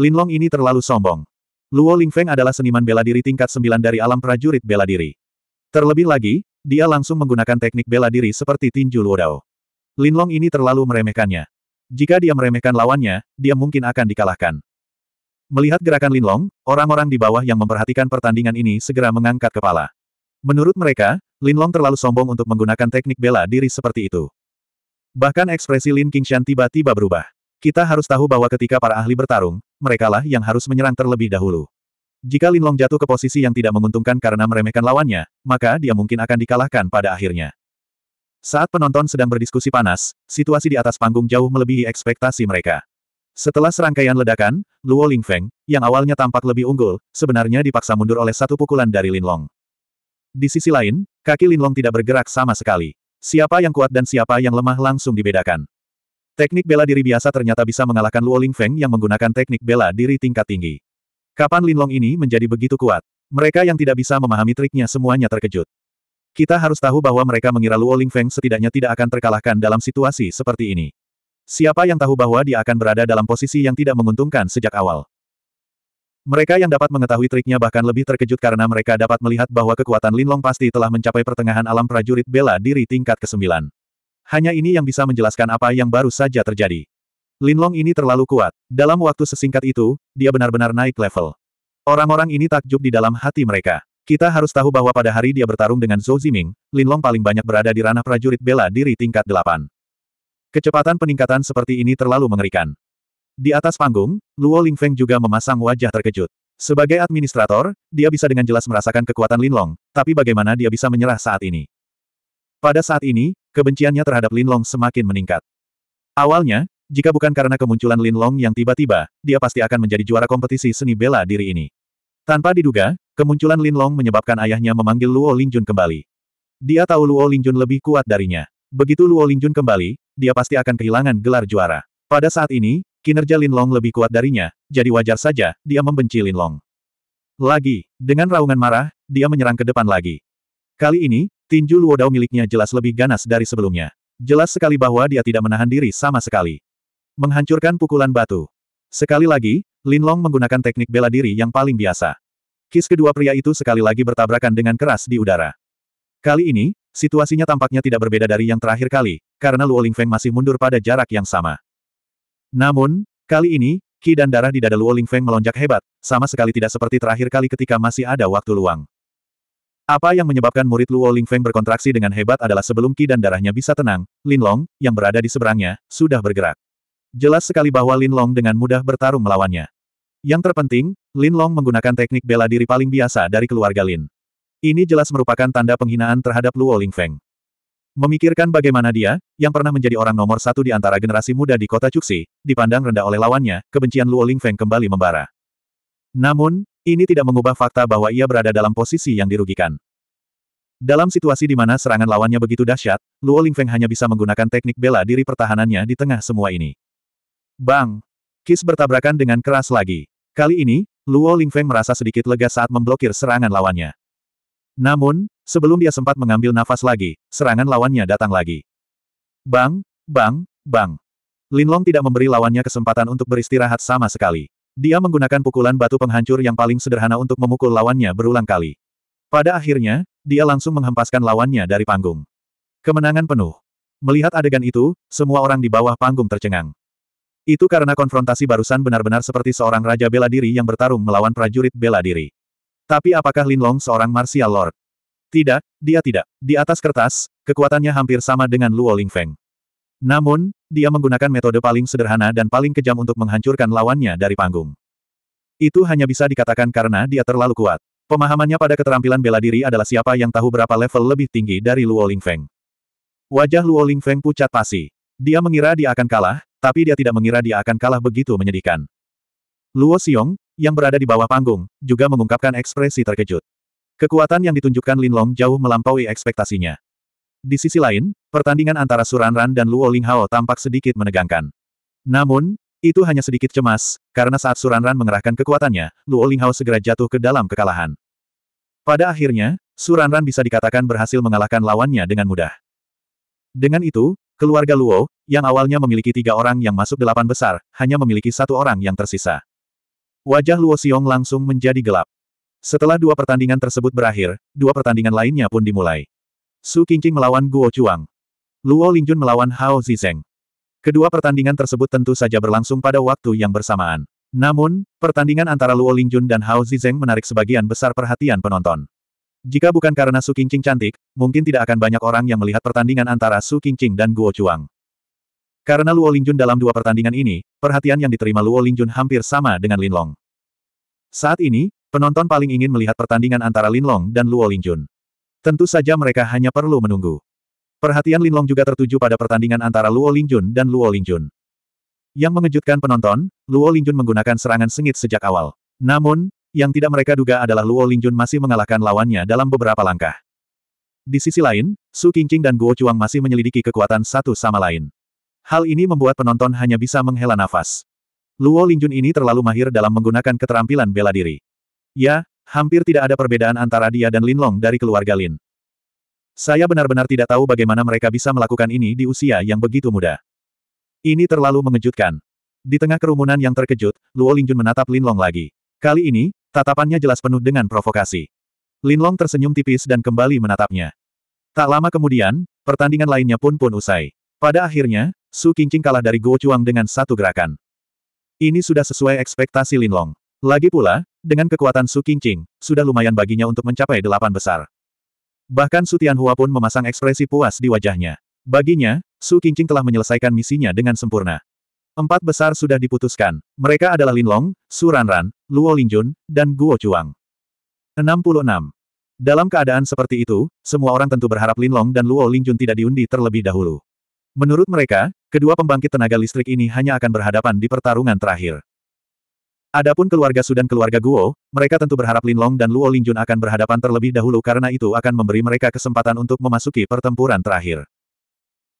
Lin Long ini terlalu sombong. Luo Lingfeng adalah seniman bela diri tingkat 9 dari alam prajurit bela diri. Terlebih lagi, dia langsung menggunakan teknik bela diri seperti tinju Luodao. Lin Long ini terlalu meremehkannya. Jika dia meremehkan lawannya, dia mungkin akan dikalahkan. Melihat gerakan Linlong, orang-orang di bawah yang memperhatikan pertandingan ini segera mengangkat kepala. Menurut mereka, Linlong terlalu sombong untuk menggunakan teknik bela diri seperti itu. Bahkan ekspresi Lin Qingshan tiba-tiba berubah. Kita harus tahu bahwa ketika para ahli bertarung, merekalah yang harus menyerang terlebih dahulu. Jika Linlong jatuh ke posisi yang tidak menguntungkan karena meremehkan lawannya, maka dia mungkin akan dikalahkan pada akhirnya. Saat penonton sedang berdiskusi panas, situasi di atas panggung jauh melebihi ekspektasi mereka. Setelah serangkaian ledakan, Luo Feng yang awalnya tampak lebih unggul, sebenarnya dipaksa mundur oleh satu pukulan dari Linlong. Di sisi lain, kaki Linlong tidak bergerak sama sekali. Siapa yang kuat dan siapa yang lemah langsung dibedakan. Teknik bela diri biasa ternyata bisa mengalahkan Luo Feng yang menggunakan teknik bela diri tingkat tinggi. Kapan Linlong ini menjadi begitu kuat? Mereka yang tidak bisa memahami triknya semuanya terkejut. Kita harus tahu bahwa mereka mengira Luo Feng setidaknya tidak akan terkalahkan dalam situasi seperti ini. Siapa yang tahu bahwa dia akan berada dalam posisi yang tidak menguntungkan sejak awal? Mereka yang dapat mengetahui triknya bahkan lebih terkejut karena mereka dapat melihat bahwa kekuatan Linlong pasti telah mencapai pertengahan alam prajurit bela diri tingkat ke-9. Hanya ini yang bisa menjelaskan apa yang baru saja terjadi. Linlong ini terlalu kuat. Dalam waktu sesingkat itu, dia benar-benar naik level. Orang-orang ini takjub di dalam hati mereka. Kita harus tahu bahwa pada hari dia bertarung dengan Zhou Ziming, Linlong paling banyak berada di ranah prajurit bela diri tingkat 8. Kecepatan peningkatan seperti ini terlalu mengerikan. Di atas panggung, Luo Lingfeng juga memasang wajah terkejut. Sebagai administrator, dia bisa dengan jelas merasakan kekuatan Lin Long, tapi bagaimana dia bisa menyerah saat ini? Pada saat ini, kebenciannya terhadap Lin Long semakin meningkat. Awalnya, jika bukan karena kemunculan Lin Long yang tiba-tiba, dia pasti akan menjadi juara kompetisi seni bela diri ini. Tanpa diduga, kemunculan Lin Long menyebabkan ayahnya memanggil Luo Lingjun kembali. Dia tahu Luo Lingjun lebih kuat darinya. Begitu Luo Lingjun kembali, dia pasti akan kehilangan gelar juara. Pada saat ini, kinerja Linlong lebih kuat darinya, jadi wajar saja dia membenci Linlong. Lagi, dengan raungan marah, dia menyerang ke depan lagi. Kali ini, tinju Luodao miliknya jelas lebih ganas dari sebelumnya. Jelas sekali bahwa dia tidak menahan diri sama sekali. Menghancurkan pukulan batu. Sekali lagi, Linlong menggunakan teknik bela diri yang paling biasa. Kis kedua pria itu sekali lagi bertabrakan dengan keras di udara. Kali ini, situasinya tampaknya tidak berbeda dari yang terakhir kali, karena Ling Feng masih mundur pada jarak yang sama. Namun, kali ini, Ki dan darah di dada Ling Feng melonjak hebat, sama sekali tidak seperti terakhir kali ketika masih ada waktu luang. Apa yang menyebabkan murid Ling Feng berkontraksi dengan hebat adalah sebelum Ki dan darahnya bisa tenang, Lin Long, yang berada di seberangnya, sudah bergerak. Jelas sekali bahwa Lin Long dengan mudah bertarung melawannya. Yang terpenting, Lin Long menggunakan teknik bela diri paling biasa dari keluarga Lin. Ini jelas merupakan tanda penghinaan terhadap Luo Lingfeng. Memikirkan bagaimana dia, yang pernah menjadi orang nomor satu di antara generasi muda di kota Cuxi, dipandang rendah oleh lawannya, kebencian Luo Lingfeng kembali membara. Namun, ini tidak mengubah fakta bahwa ia berada dalam posisi yang dirugikan. Dalam situasi di mana serangan lawannya begitu dahsyat, Luo Lingfeng hanya bisa menggunakan teknik bela diri pertahanannya di tengah semua ini. Bang! Kis bertabrakan dengan keras lagi. Kali ini, Luo Lingfeng merasa sedikit lega saat memblokir serangan lawannya. Namun, Sebelum dia sempat mengambil nafas lagi, serangan lawannya datang lagi. Bang, bang, bang. Linlong tidak memberi lawannya kesempatan untuk beristirahat sama sekali. Dia menggunakan pukulan batu penghancur yang paling sederhana untuk memukul lawannya berulang kali. Pada akhirnya, dia langsung menghempaskan lawannya dari panggung. Kemenangan penuh. Melihat adegan itu, semua orang di bawah panggung tercengang. Itu karena konfrontasi barusan benar-benar seperti seorang raja bela diri yang bertarung melawan prajurit bela diri. Tapi apakah Linlong seorang martial lord? Tidak, dia tidak. Di atas kertas, kekuatannya hampir sama dengan Luo Lingfeng. Namun, dia menggunakan metode paling sederhana dan paling kejam untuk menghancurkan lawannya dari panggung. Itu hanya bisa dikatakan karena dia terlalu kuat. Pemahamannya pada keterampilan bela diri adalah siapa yang tahu berapa level lebih tinggi dari Luo Lingfeng. Wajah Luo Lingfeng pucat pasi. Dia mengira dia akan kalah, tapi dia tidak mengira dia akan kalah begitu menyedihkan. Luo Xiong, yang berada di bawah panggung, juga mengungkapkan ekspresi terkejut. Kekuatan yang ditunjukkan Lin Long jauh melampaui ekspektasinya. Di sisi lain, pertandingan antara Suranran dan Luo Linghao tampak sedikit menegangkan. Namun, itu hanya sedikit cemas, karena saat Suranran mengerahkan kekuatannya, Luo Linghao segera jatuh ke dalam kekalahan. Pada akhirnya, Suranran bisa dikatakan berhasil mengalahkan lawannya dengan mudah. Dengan itu, keluarga Luo, yang awalnya memiliki tiga orang yang masuk delapan besar, hanya memiliki satu orang yang tersisa. Wajah Luo Xiong langsung menjadi gelap. Setelah dua pertandingan tersebut berakhir, dua pertandingan lainnya pun dimulai. Su Qingqing melawan Guo Chuang. Luo Lingjun melawan Hao Zizeng. Kedua pertandingan tersebut tentu saja berlangsung pada waktu yang bersamaan. Namun, pertandingan antara Luo Lingjun dan Hao Zizeng menarik sebagian besar perhatian penonton. Jika bukan karena Su Qingqing cantik, mungkin tidak akan banyak orang yang melihat pertandingan antara Su Qingqing dan Guo Chuang. Karena Luo Lingjun dalam dua pertandingan ini, perhatian yang diterima Luo Lingjun hampir sama dengan Linlong. Saat ini, Penonton paling ingin melihat pertandingan antara Lin Long dan Luo Lingjun. Tentu saja mereka hanya perlu menunggu. Perhatian Linlong juga tertuju pada pertandingan antara Luo Lingjun dan Luo Lingjun. Yang mengejutkan penonton, Luo Lingjun menggunakan serangan sengit sejak awal. Namun, yang tidak mereka duga adalah Luo Lingjun masih mengalahkan lawannya dalam beberapa langkah. Di sisi lain, Su Qingqing dan Guo Chuang masih menyelidiki kekuatan satu sama lain. Hal ini membuat penonton hanya bisa menghela nafas. Luo Lingjun ini terlalu mahir dalam menggunakan keterampilan bela diri. Ya, hampir tidak ada perbedaan antara dia dan Linlong dari keluarga Lin. Saya benar-benar tidak tahu bagaimana mereka bisa melakukan ini di usia yang begitu muda. Ini terlalu mengejutkan. Di tengah kerumunan yang terkejut, Luo Lingjun menatap Linlong lagi. Kali ini, tatapannya jelas penuh dengan provokasi. Linlong tersenyum tipis dan kembali menatapnya. Tak lama kemudian, pertandingan lainnya pun pun usai. Pada akhirnya, Su Qingqing kalah dari Guo Chuang dengan satu gerakan. Ini sudah sesuai ekspektasi Linlong. Lagi pula, dengan kekuatan Su Qingqing, sudah lumayan baginya untuk mencapai delapan besar. Bahkan Su Tianhua pun memasang ekspresi puas di wajahnya. Baginya, Su Qingqing telah menyelesaikan misinya dengan sempurna. Empat besar sudah diputuskan. Mereka adalah Linlong, Su Ranran, Luo Lingjun, dan Guo Chuang. 66. Dalam keadaan seperti itu, semua orang tentu berharap Linlong dan Luo Lingjun tidak diundi terlebih dahulu. Menurut mereka, kedua pembangkit tenaga listrik ini hanya akan berhadapan di pertarungan terakhir. Adapun keluarga Sudan keluarga Guo, mereka tentu berharap Linlong dan Luo Lingjun akan berhadapan terlebih dahulu karena itu akan memberi mereka kesempatan untuk memasuki pertempuran terakhir.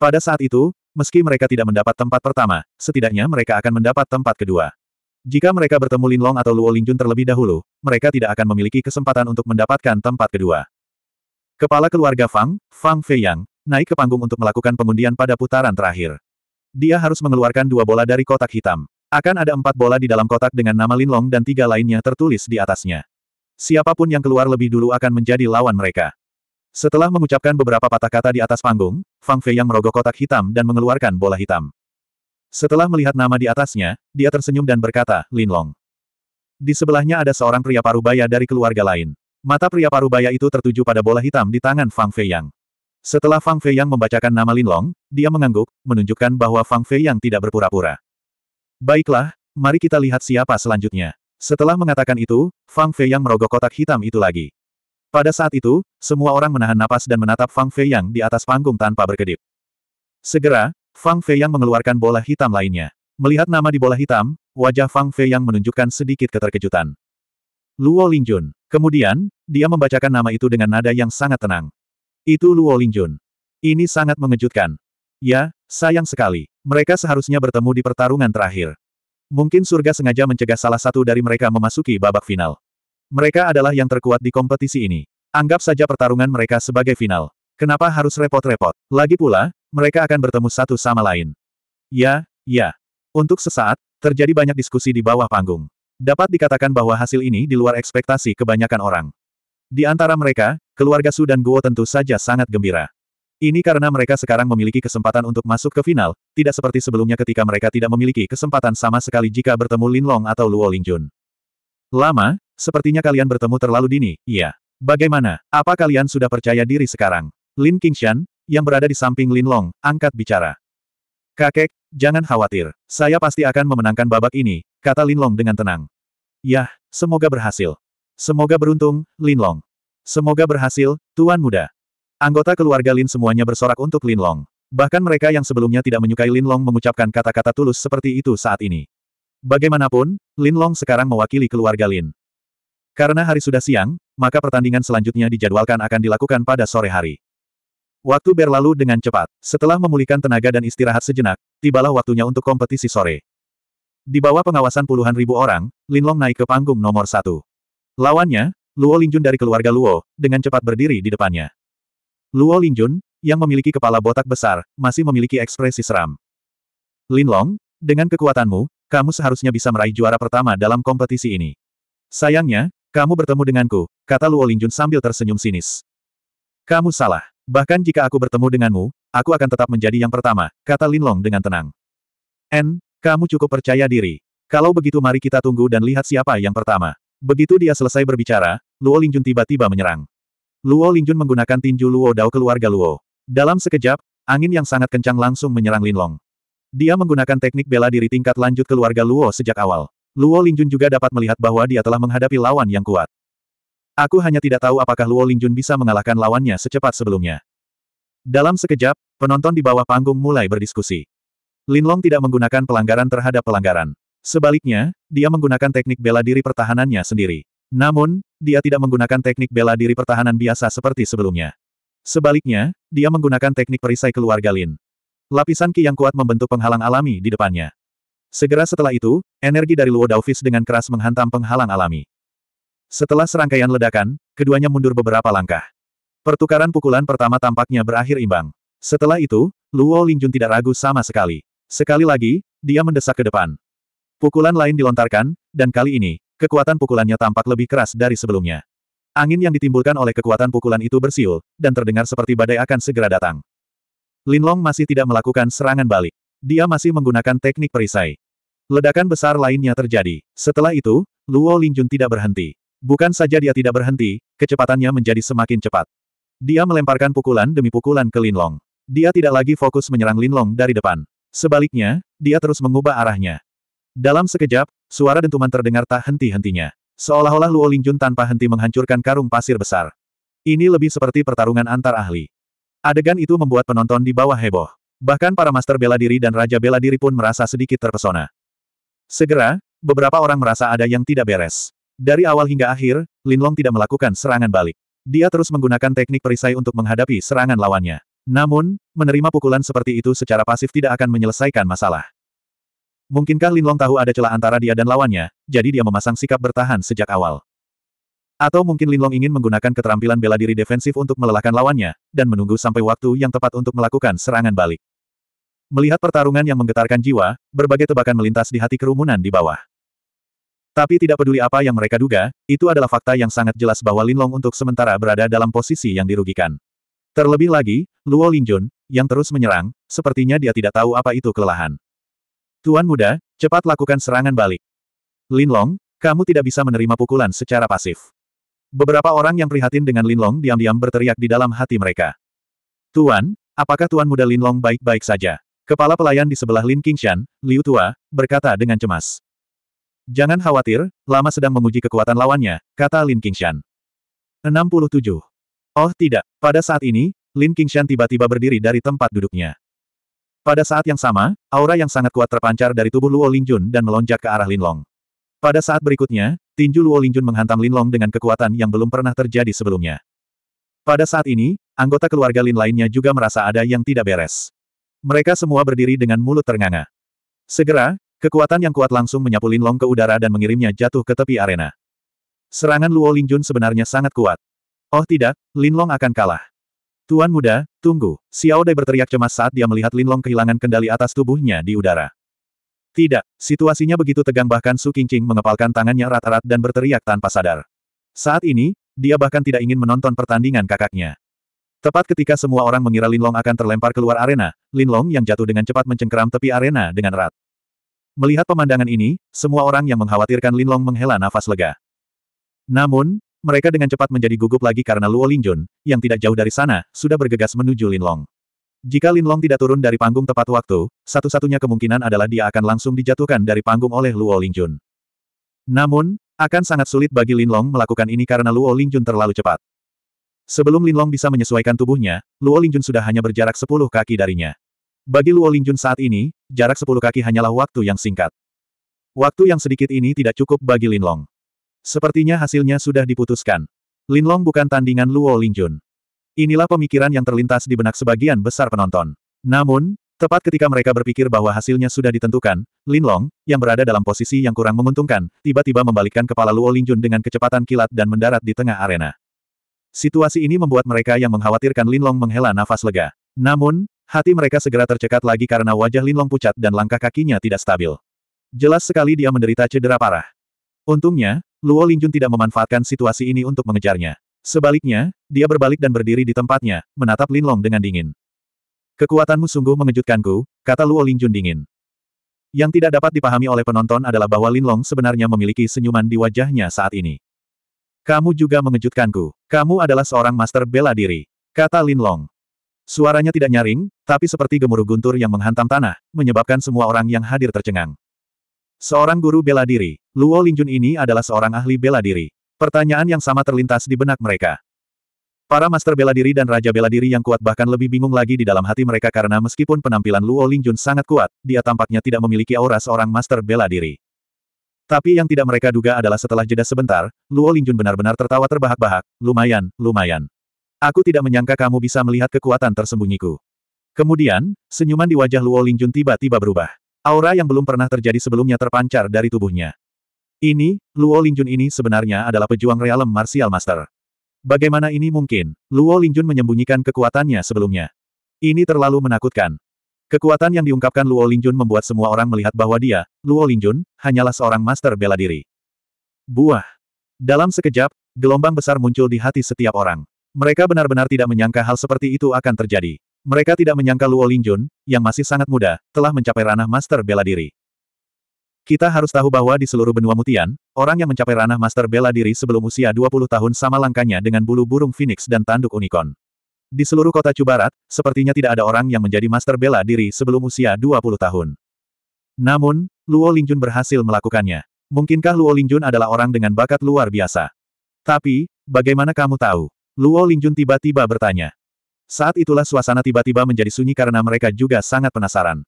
Pada saat itu, meski mereka tidak mendapat tempat pertama, setidaknya mereka akan mendapat tempat kedua. Jika mereka bertemu Linlong atau Luo Lingjun terlebih dahulu, mereka tidak akan memiliki kesempatan untuk mendapatkan tempat kedua. Kepala keluarga Fang, Fang Feiyang, naik ke panggung untuk melakukan pengundian pada putaran terakhir. Dia harus mengeluarkan dua bola dari kotak hitam. Akan ada empat bola di dalam kotak dengan nama Lin Long dan tiga lainnya tertulis di atasnya. Siapapun yang keluar lebih dulu akan menjadi lawan mereka. Setelah mengucapkan beberapa patah kata di atas panggung, Fang Fei yang merogoh kotak hitam dan mengeluarkan bola hitam. Setelah melihat nama di atasnya, dia tersenyum dan berkata, Lin Long. Di sebelahnya ada seorang pria parubaya dari keluarga lain. Mata pria parubaya itu tertuju pada bola hitam di tangan Fang Fei Yang. Setelah Fang Fei Yang membacakan nama Lin Long, dia mengangguk, menunjukkan bahwa Fang Fei Yang tidak berpura-pura. Baiklah, mari kita lihat siapa selanjutnya. Setelah mengatakan itu, Fang Fei yang merogoh kotak hitam itu lagi. Pada saat itu, semua orang menahan napas dan menatap Fang Fei yang di atas panggung tanpa berkedip. Segera, Fang Fei yang mengeluarkan bola hitam lainnya. Melihat nama di bola hitam, wajah Fang Fei yang menunjukkan sedikit keterkejutan. Luo Lingjun. Kemudian, dia membacakan nama itu dengan nada yang sangat tenang. Itu Luo Lingjun. Ini sangat mengejutkan. Ya, sayang sekali. Mereka seharusnya bertemu di pertarungan terakhir. Mungkin surga sengaja mencegah salah satu dari mereka memasuki babak final. Mereka adalah yang terkuat di kompetisi ini. Anggap saja pertarungan mereka sebagai final. Kenapa harus repot-repot? Lagi pula, mereka akan bertemu satu sama lain. Ya, ya. Untuk sesaat, terjadi banyak diskusi di bawah panggung. Dapat dikatakan bahwa hasil ini di luar ekspektasi kebanyakan orang. Di antara mereka, keluarga Su dan Guo tentu saja sangat gembira. Ini karena mereka sekarang memiliki kesempatan untuk masuk ke final, tidak seperti sebelumnya ketika mereka tidak memiliki kesempatan sama sekali jika bertemu Lin Long atau Luo Lingjun. Lama, sepertinya kalian bertemu terlalu dini, iya. Bagaimana, apa kalian sudah percaya diri sekarang? Lin Qingshan, yang berada di samping Lin Long, angkat bicara. Kakek, jangan khawatir, saya pasti akan memenangkan babak ini, kata Lin Long dengan tenang. Yah, semoga berhasil. Semoga beruntung, Lin Long. Semoga berhasil, Tuan Muda. Anggota keluarga Lin semuanya bersorak untuk Lin Long. Bahkan mereka yang sebelumnya tidak menyukai Lin Long mengucapkan kata-kata tulus seperti itu saat ini. Bagaimanapun, Lin Long sekarang mewakili keluarga Lin. Karena hari sudah siang, maka pertandingan selanjutnya dijadwalkan akan dilakukan pada sore hari. Waktu berlalu dengan cepat. Setelah memulihkan tenaga dan istirahat sejenak, tibalah waktunya untuk kompetisi sore. Di bawah pengawasan puluhan ribu orang, Lin Long naik ke panggung nomor satu. Lawannya, Luo Lingjun dari keluarga Luo, dengan cepat berdiri di depannya. Luo Lingjun, yang memiliki kepala botak besar, masih memiliki ekspresi seram. Lin Long, dengan kekuatanmu, kamu seharusnya bisa meraih juara pertama dalam kompetisi ini. Sayangnya, kamu bertemu denganku, kata Luo Lingjun sambil tersenyum sinis. Kamu salah. Bahkan jika aku bertemu denganmu, aku akan tetap menjadi yang pertama, kata Lin Long dengan tenang. "En, kamu cukup percaya diri. Kalau begitu mari kita tunggu dan lihat siapa yang pertama. Begitu dia selesai berbicara, Luo Lingjun tiba-tiba menyerang. Luo Lingjun menggunakan tinju Luo Dao keluarga Luo. Dalam sekejap, angin yang sangat kencang langsung menyerang Linlong. Dia menggunakan teknik bela diri tingkat lanjut keluarga Luo sejak awal. Luo Lingjun juga dapat melihat bahwa dia telah menghadapi lawan yang kuat. Aku hanya tidak tahu apakah Luo Lingjun bisa mengalahkan lawannya secepat sebelumnya. Dalam sekejap, penonton di bawah panggung mulai berdiskusi. Linlong tidak menggunakan pelanggaran terhadap pelanggaran. Sebaliknya, dia menggunakan teknik bela diri pertahanannya sendiri. Namun, dia tidak menggunakan teknik bela diri pertahanan biasa seperti sebelumnya. Sebaliknya, dia menggunakan teknik perisai keluarga Lin. Lapisan ki yang kuat membentuk penghalang alami di depannya. Segera setelah itu, energi dari Luo Daovis dengan keras menghantam penghalang alami. Setelah serangkaian ledakan, keduanya mundur beberapa langkah. Pertukaran pukulan pertama tampaknya berakhir imbang. Setelah itu, Luo Lingjun tidak ragu sama sekali. Sekali lagi, dia mendesak ke depan. Pukulan lain dilontarkan, dan kali ini, Kekuatan pukulannya tampak lebih keras dari sebelumnya. Angin yang ditimbulkan oleh kekuatan pukulan itu bersiul, dan terdengar seperti badai akan segera datang. Linlong masih tidak melakukan serangan balik. Dia masih menggunakan teknik perisai. Ledakan besar lainnya terjadi. Setelah itu, Luo Lingjun tidak berhenti. Bukan saja dia tidak berhenti, kecepatannya menjadi semakin cepat. Dia melemparkan pukulan demi pukulan ke Linlong. Dia tidak lagi fokus menyerang Linlong dari depan. Sebaliknya, dia terus mengubah arahnya. Dalam sekejap, Suara dentuman terdengar tak henti-hentinya. Seolah-olah Luo Lingjun tanpa henti menghancurkan karung pasir besar. Ini lebih seperti pertarungan antar ahli. Adegan itu membuat penonton di bawah heboh. Bahkan para master bela diri dan raja bela diri pun merasa sedikit terpesona. Segera, beberapa orang merasa ada yang tidak beres. Dari awal hingga akhir, Linlong tidak melakukan serangan balik. Dia terus menggunakan teknik perisai untuk menghadapi serangan lawannya. Namun, menerima pukulan seperti itu secara pasif tidak akan menyelesaikan masalah. Mungkinkah Linlong tahu ada celah antara dia dan lawannya, jadi dia memasang sikap bertahan sejak awal. Atau mungkin Linlong ingin menggunakan keterampilan bela diri defensif untuk melelahkan lawannya, dan menunggu sampai waktu yang tepat untuk melakukan serangan balik. Melihat pertarungan yang menggetarkan jiwa, berbagai tebakan melintas di hati kerumunan di bawah. Tapi tidak peduli apa yang mereka duga, itu adalah fakta yang sangat jelas bahwa Linlong untuk sementara berada dalam posisi yang dirugikan. Terlebih lagi, Luo Lingjun, yang terus menyerang, sepertinya dia tidak tahu apa itu kelelahan. Tuan muda, cepat lakukan serangan balik. Linlong, kamu tidak bisa menerima pukulan secara pasif. Beberapa orang yang prihatin dengan Linlong diam-diam berteriak di dalam hati mereka. Tuan, apakah Tuan muda Linlong baik-baik saja? Kepala pelayan di sebelah Lin Qingshan, Liu Tua, berkata dengan cemas. Jangan khawatir, lama sedang menguji kekuatan lawannya, kata Lin Qingshan. 67. Oh tidak, pada saat ini, Lin Qingshan tiba-tiba berdiri dari tempat duduknya. Pada saat yang sama, aura yang sangat kuat terpancar dari tubuh Luo Lingjun dan melonjak ke arah Linlong. Pada saat berikutnya, tinju Luo Lingjun menghantam Linlong dengan kekuatan yang belum pernah terjadi sebelumnya. Pada saat ini, anggota keluarga Lin lainnya juga merasa ada yang tidak beres. Mereka semua berdiri dengan mulut ternganga. Segera, kekuatan yang kuat langsung menyapu Linlong ke udara dan mengirimnya jatuh ke tepi arena. Serangan Luo Lingjun sebenarnya sangat kuat. Oh tidak, Linlong akan kalah. Tuan muda, tunggu. Xiao Dai berteriak cemas saat dia melihat Linlong kehilangan kendali atas tubuhnya di udara. Tidak, situasinya begitu tegang bahkan Su Qingqing mengepalkan tangannya erat-erat dan berteriak tanpa sadar. Saat ini, dia bahkan tidak ingin menonton pertandingan kakaknya. Tepat ketika semua orang mengira Linlong akan terlempar keluar arena, Linlong yang jatuh dengan cepat mencengkeram tepi arena dengan erat. Melihat pemandangan ini, semua orang yang mengkhawatirkan Linlong menghela nafas lega. Namun, mereka dengan cepat menjadi gugup lagi karena Luo Linjun, yang tidak jauh dari sana, sudah bergegas menuju Linlong. Jika Linlong tidak turun dari panggung tepat waktu, satu-satunya kemungkinan adalah dia akan langsung dijatuhkan dari panggung oleh Luo Linjun. Namun, akan sangat sulit bagi Linlong melakukan ini karena Luo Linjun terlalu cepat. Sebelum Linlong bisa menyesuaikan tubuhnya, Luo Linjun sudah hanya berjarak 10 kaki darinya. Bagi Luo Linjun saat ini, jarak 10 kaki hanyalah waktu yang singkat. Waktu yang sedikit ini tidak cukup bagi Linlong. Sepertinya hasilnya sudah diputuskan. Linlong bukan tandingan Luo Lingjun. Inilah pemikiran yang terlintas di benak sebagian besar penonton. Namun, tepat ketika mereka berpikir bahwa hasilnya sudah ditentukan, Linlong, yang berada dalam posisi yang kurang menguntungkan, tiba-tiba membalikkan kepala Luo Lingjun dengan kecepatan kilat dan mendarat di tengah arena. Situasi ini membuat mereka yang mengkhawatirkan Linlong menghela nafas lega. Namun, hati mereka segera tercekat lagi karena wajah Linlong pucat dan langkah kakinya tidak stabil. Jelas sekali dia menderita cedera parah. Untungnya, Luo Lingjun tidak memanfaatkan situasi ini untuk mengejarnya. Sebaliknya, dia berbalik dan berdiri di tempatnya, menatap Linlong dengan dingin. Kekuatanmu sungguh mengejutkanku, kata Luo Lingjun dingin. Yang tidak dapat dipahami oleh penonton adalah bahwa Linlong sebenarnya memiliki senyuman di wajahnya saat ini. Kamu juga mengejutkanku. Kamu adalah seorang master bela diri, kata Linlong. Suaranya tidak nyaring, tapi seperti gemuruh guntur yang menghantam tanah, menyebabkan semua orang yang hadir tercengang. Seorang guru bela diri, Luo Lingjun ini adalah seorang ahli bela diri. Pertanyaan yang sama terlintas di benak mereka. Para master bela diri dan raja bela diri yang kuat bahkan lebih bingung lagi di dalam hati mereka karena meskipun penampilan Luo Lingjun sangat kuat, dia tampaknya tidak memiliki aura seorang master bela diri. Tapi yang tidak mereka duga adalah setelah jeda sebentar, Luo Lingjun benar-benar tertawa terbahak-bahak, lumayan, lumayan. Aku tidak menyangka kamu bisa melihat kekuatan tersembunyiku. Kemudian, senyuman di wajah Luo Lingjun tiba-tiba berubah. Aura yang belum pernah terjadi sebelumnya terpancar dari tubuhnya. Ini, Luo Lingjun ini sebenarnya adalah pejuang realem Martial Master. Bagaimana ini mungkin? Luo Lingjun menyembunyikan kekuatannya sebelumnya. Ini terlalu menakutkan. Kekuatan yang diungkapkan Luo Lingjun membuat semua orang melihat bahwa dia, Luo Lingjun, hanyalah seorang master bela diri. Buah. Dalam sekejap, gelombang besar muncul di hati setiap orang. Mereka benar-benar tidak menyangka hal seperti itu akan terjadi. Mereka tidak menyangka Luo Lingjun, yang masih sangat muda, telah mencapai ranah master bela diri. Kita harus tahu bahwa di seluruh benua mutian, orang yang mencapai ranah master bela diri sebelum usia 20 tahun sama langkanya dengan bulu burung phoenix dan tanduk unicorn. Di seluruh kota Cubarat, sepertinya tidak ada orang yang menjadi master bela diri sebelum usia 20 tahun. Namun, Luo Lingjun berhasil melakukannya. Mungkinkah Luo Lingjun adalah orang dengan bakat luar biasa? Tapi, bagaimana kamu tahu? Luo Lingjun tiba-tiba bertanya. Saat itulah suasana tiba-tiba menjadi sunyi karena mereka juga sangat penasaran.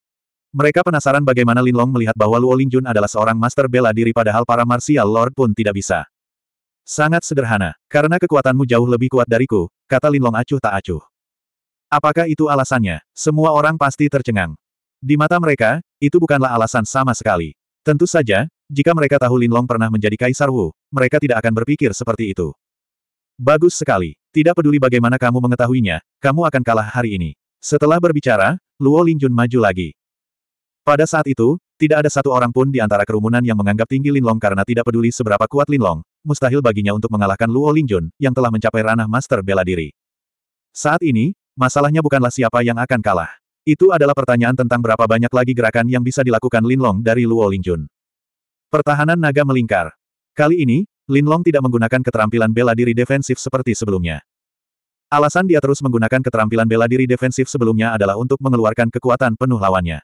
Mereka penasaran bagaimana Lin Long melihat bahwa Luo Lingjun adalah seorang master bela diri padahal para martial lord pun tidak bisa. Sangat sederhana, karena kekuatanmu jauh lebih kuat dariku, kata Lin Long acuh tak acuh. Apakah itu alasannya? Semua orang pasti tercengang. Di mata mereka, itu bukanlah alasan sama sekali. Tentu saja, jika mereka tahu Lin Long pernah menjadi Kaisar Wu, mereka tidak akan berpikir seperti itu. Bagus sekali. Tidak peduli bagaimana kamu mengetahuinya, kamu akan kalah hari ini. Setelah berbicara, Luo Lingjun maju lagi. Pada saat itu, tidak ada satu orang pun di antara kerumunan yang menganggap tinggi Linlong karena tidak peduli seberapa kuat Linlong, mustahil baginya untuk mengalahkan Luo Lingjun, yang telah mencapai ranah master bela diri. Saat ini, masalahnya bukanlah siapa yang akan kalah. Itu adalah pertanyaan tentang berapa banyak lagi gerakan yang bisa dilakukan Linlong dari Luo Lingjun. Pertahanan naga melingkar. Kali ini, Linlong tidak menggunakan keterampilan bela diri defensif seperti sebelumnya. Alasan dia terus menggunakan keterampilan bela diri defensif sebelumnya adalah untuk mengeluarkan kekuatan penuh lawannya.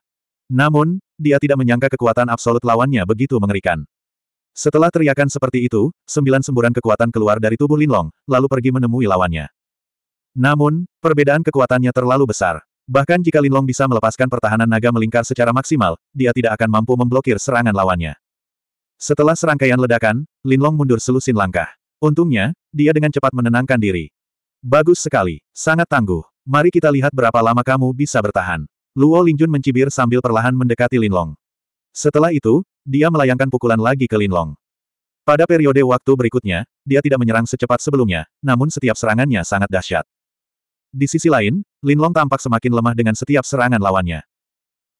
Namun, dia tidak menyangka kekuatan absolut lawannya begitu mengerikan. Setelah teriakan seperti itu, sembilan semburan kekuatan keluar dari tubuh Linlong, lalu pergi menemui lawannya. Namun, perbedaan kekuatannya terlalu besar. Bahkan jika Linlong bisa melepaskan pertahanan naga melingkar secara maksimal, dia tidak akan mampu memblokir serangan lawannya. Setelah serangkaian ledakan, Linlong mundur selusin langkah. Untungnya, dia dengan cepat menenangkan diri. Bagus sekali, sangat tangguh. Mari kita lihat berapa lama kamu bisa bertahan. Luo Lingjun mencibir sambil perlahan mendekati Linlong. Setelah itu, dia melayangkan pukulan lagi ke Linlong. Pada periode waktu berikutnya, dia tidak menyerang secepat sebelumnya, namun setiap serangannya sangat dahsyat. Di sisi lain, Linlong tampak semakin lemah dengan setiap serangan lawannya.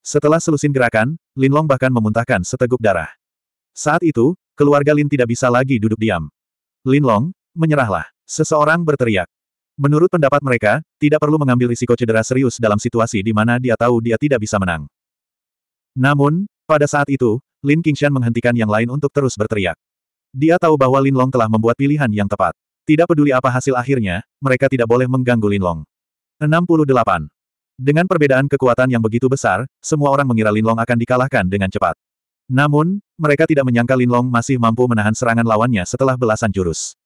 Setelah selusin gerakan, Linlong bahkan memuntahkan seteguk darah. Saat itu, keluarga Lin tidak bisa lagi duduk diam. Lin Long, menyerahlah. Seseorang berteriak. Menurut pendapat mereka, tidak perlu mengambil risiko cedera serius dalam situasi di mana dia tahu dia tidak bisa menang. Namun, pada saat itu, Lin Qingshan menghentikan yang lain untuk terus berteriak. Dia tahu bahwa Lin Long telah membuat pilihan yang tepat. Tidak peduli apa hasil akhirnya, mereka tidak boleh mengganggu Lin Long. 68. Dengan perbedaan kekuatan yang begitu besar, semua orang mengira Lin Long akan dikalahkan dengan cepat. Namun, mereka tidak menyangka Linlong masih mampu menahan serangan lawannya setelah belasan jurus.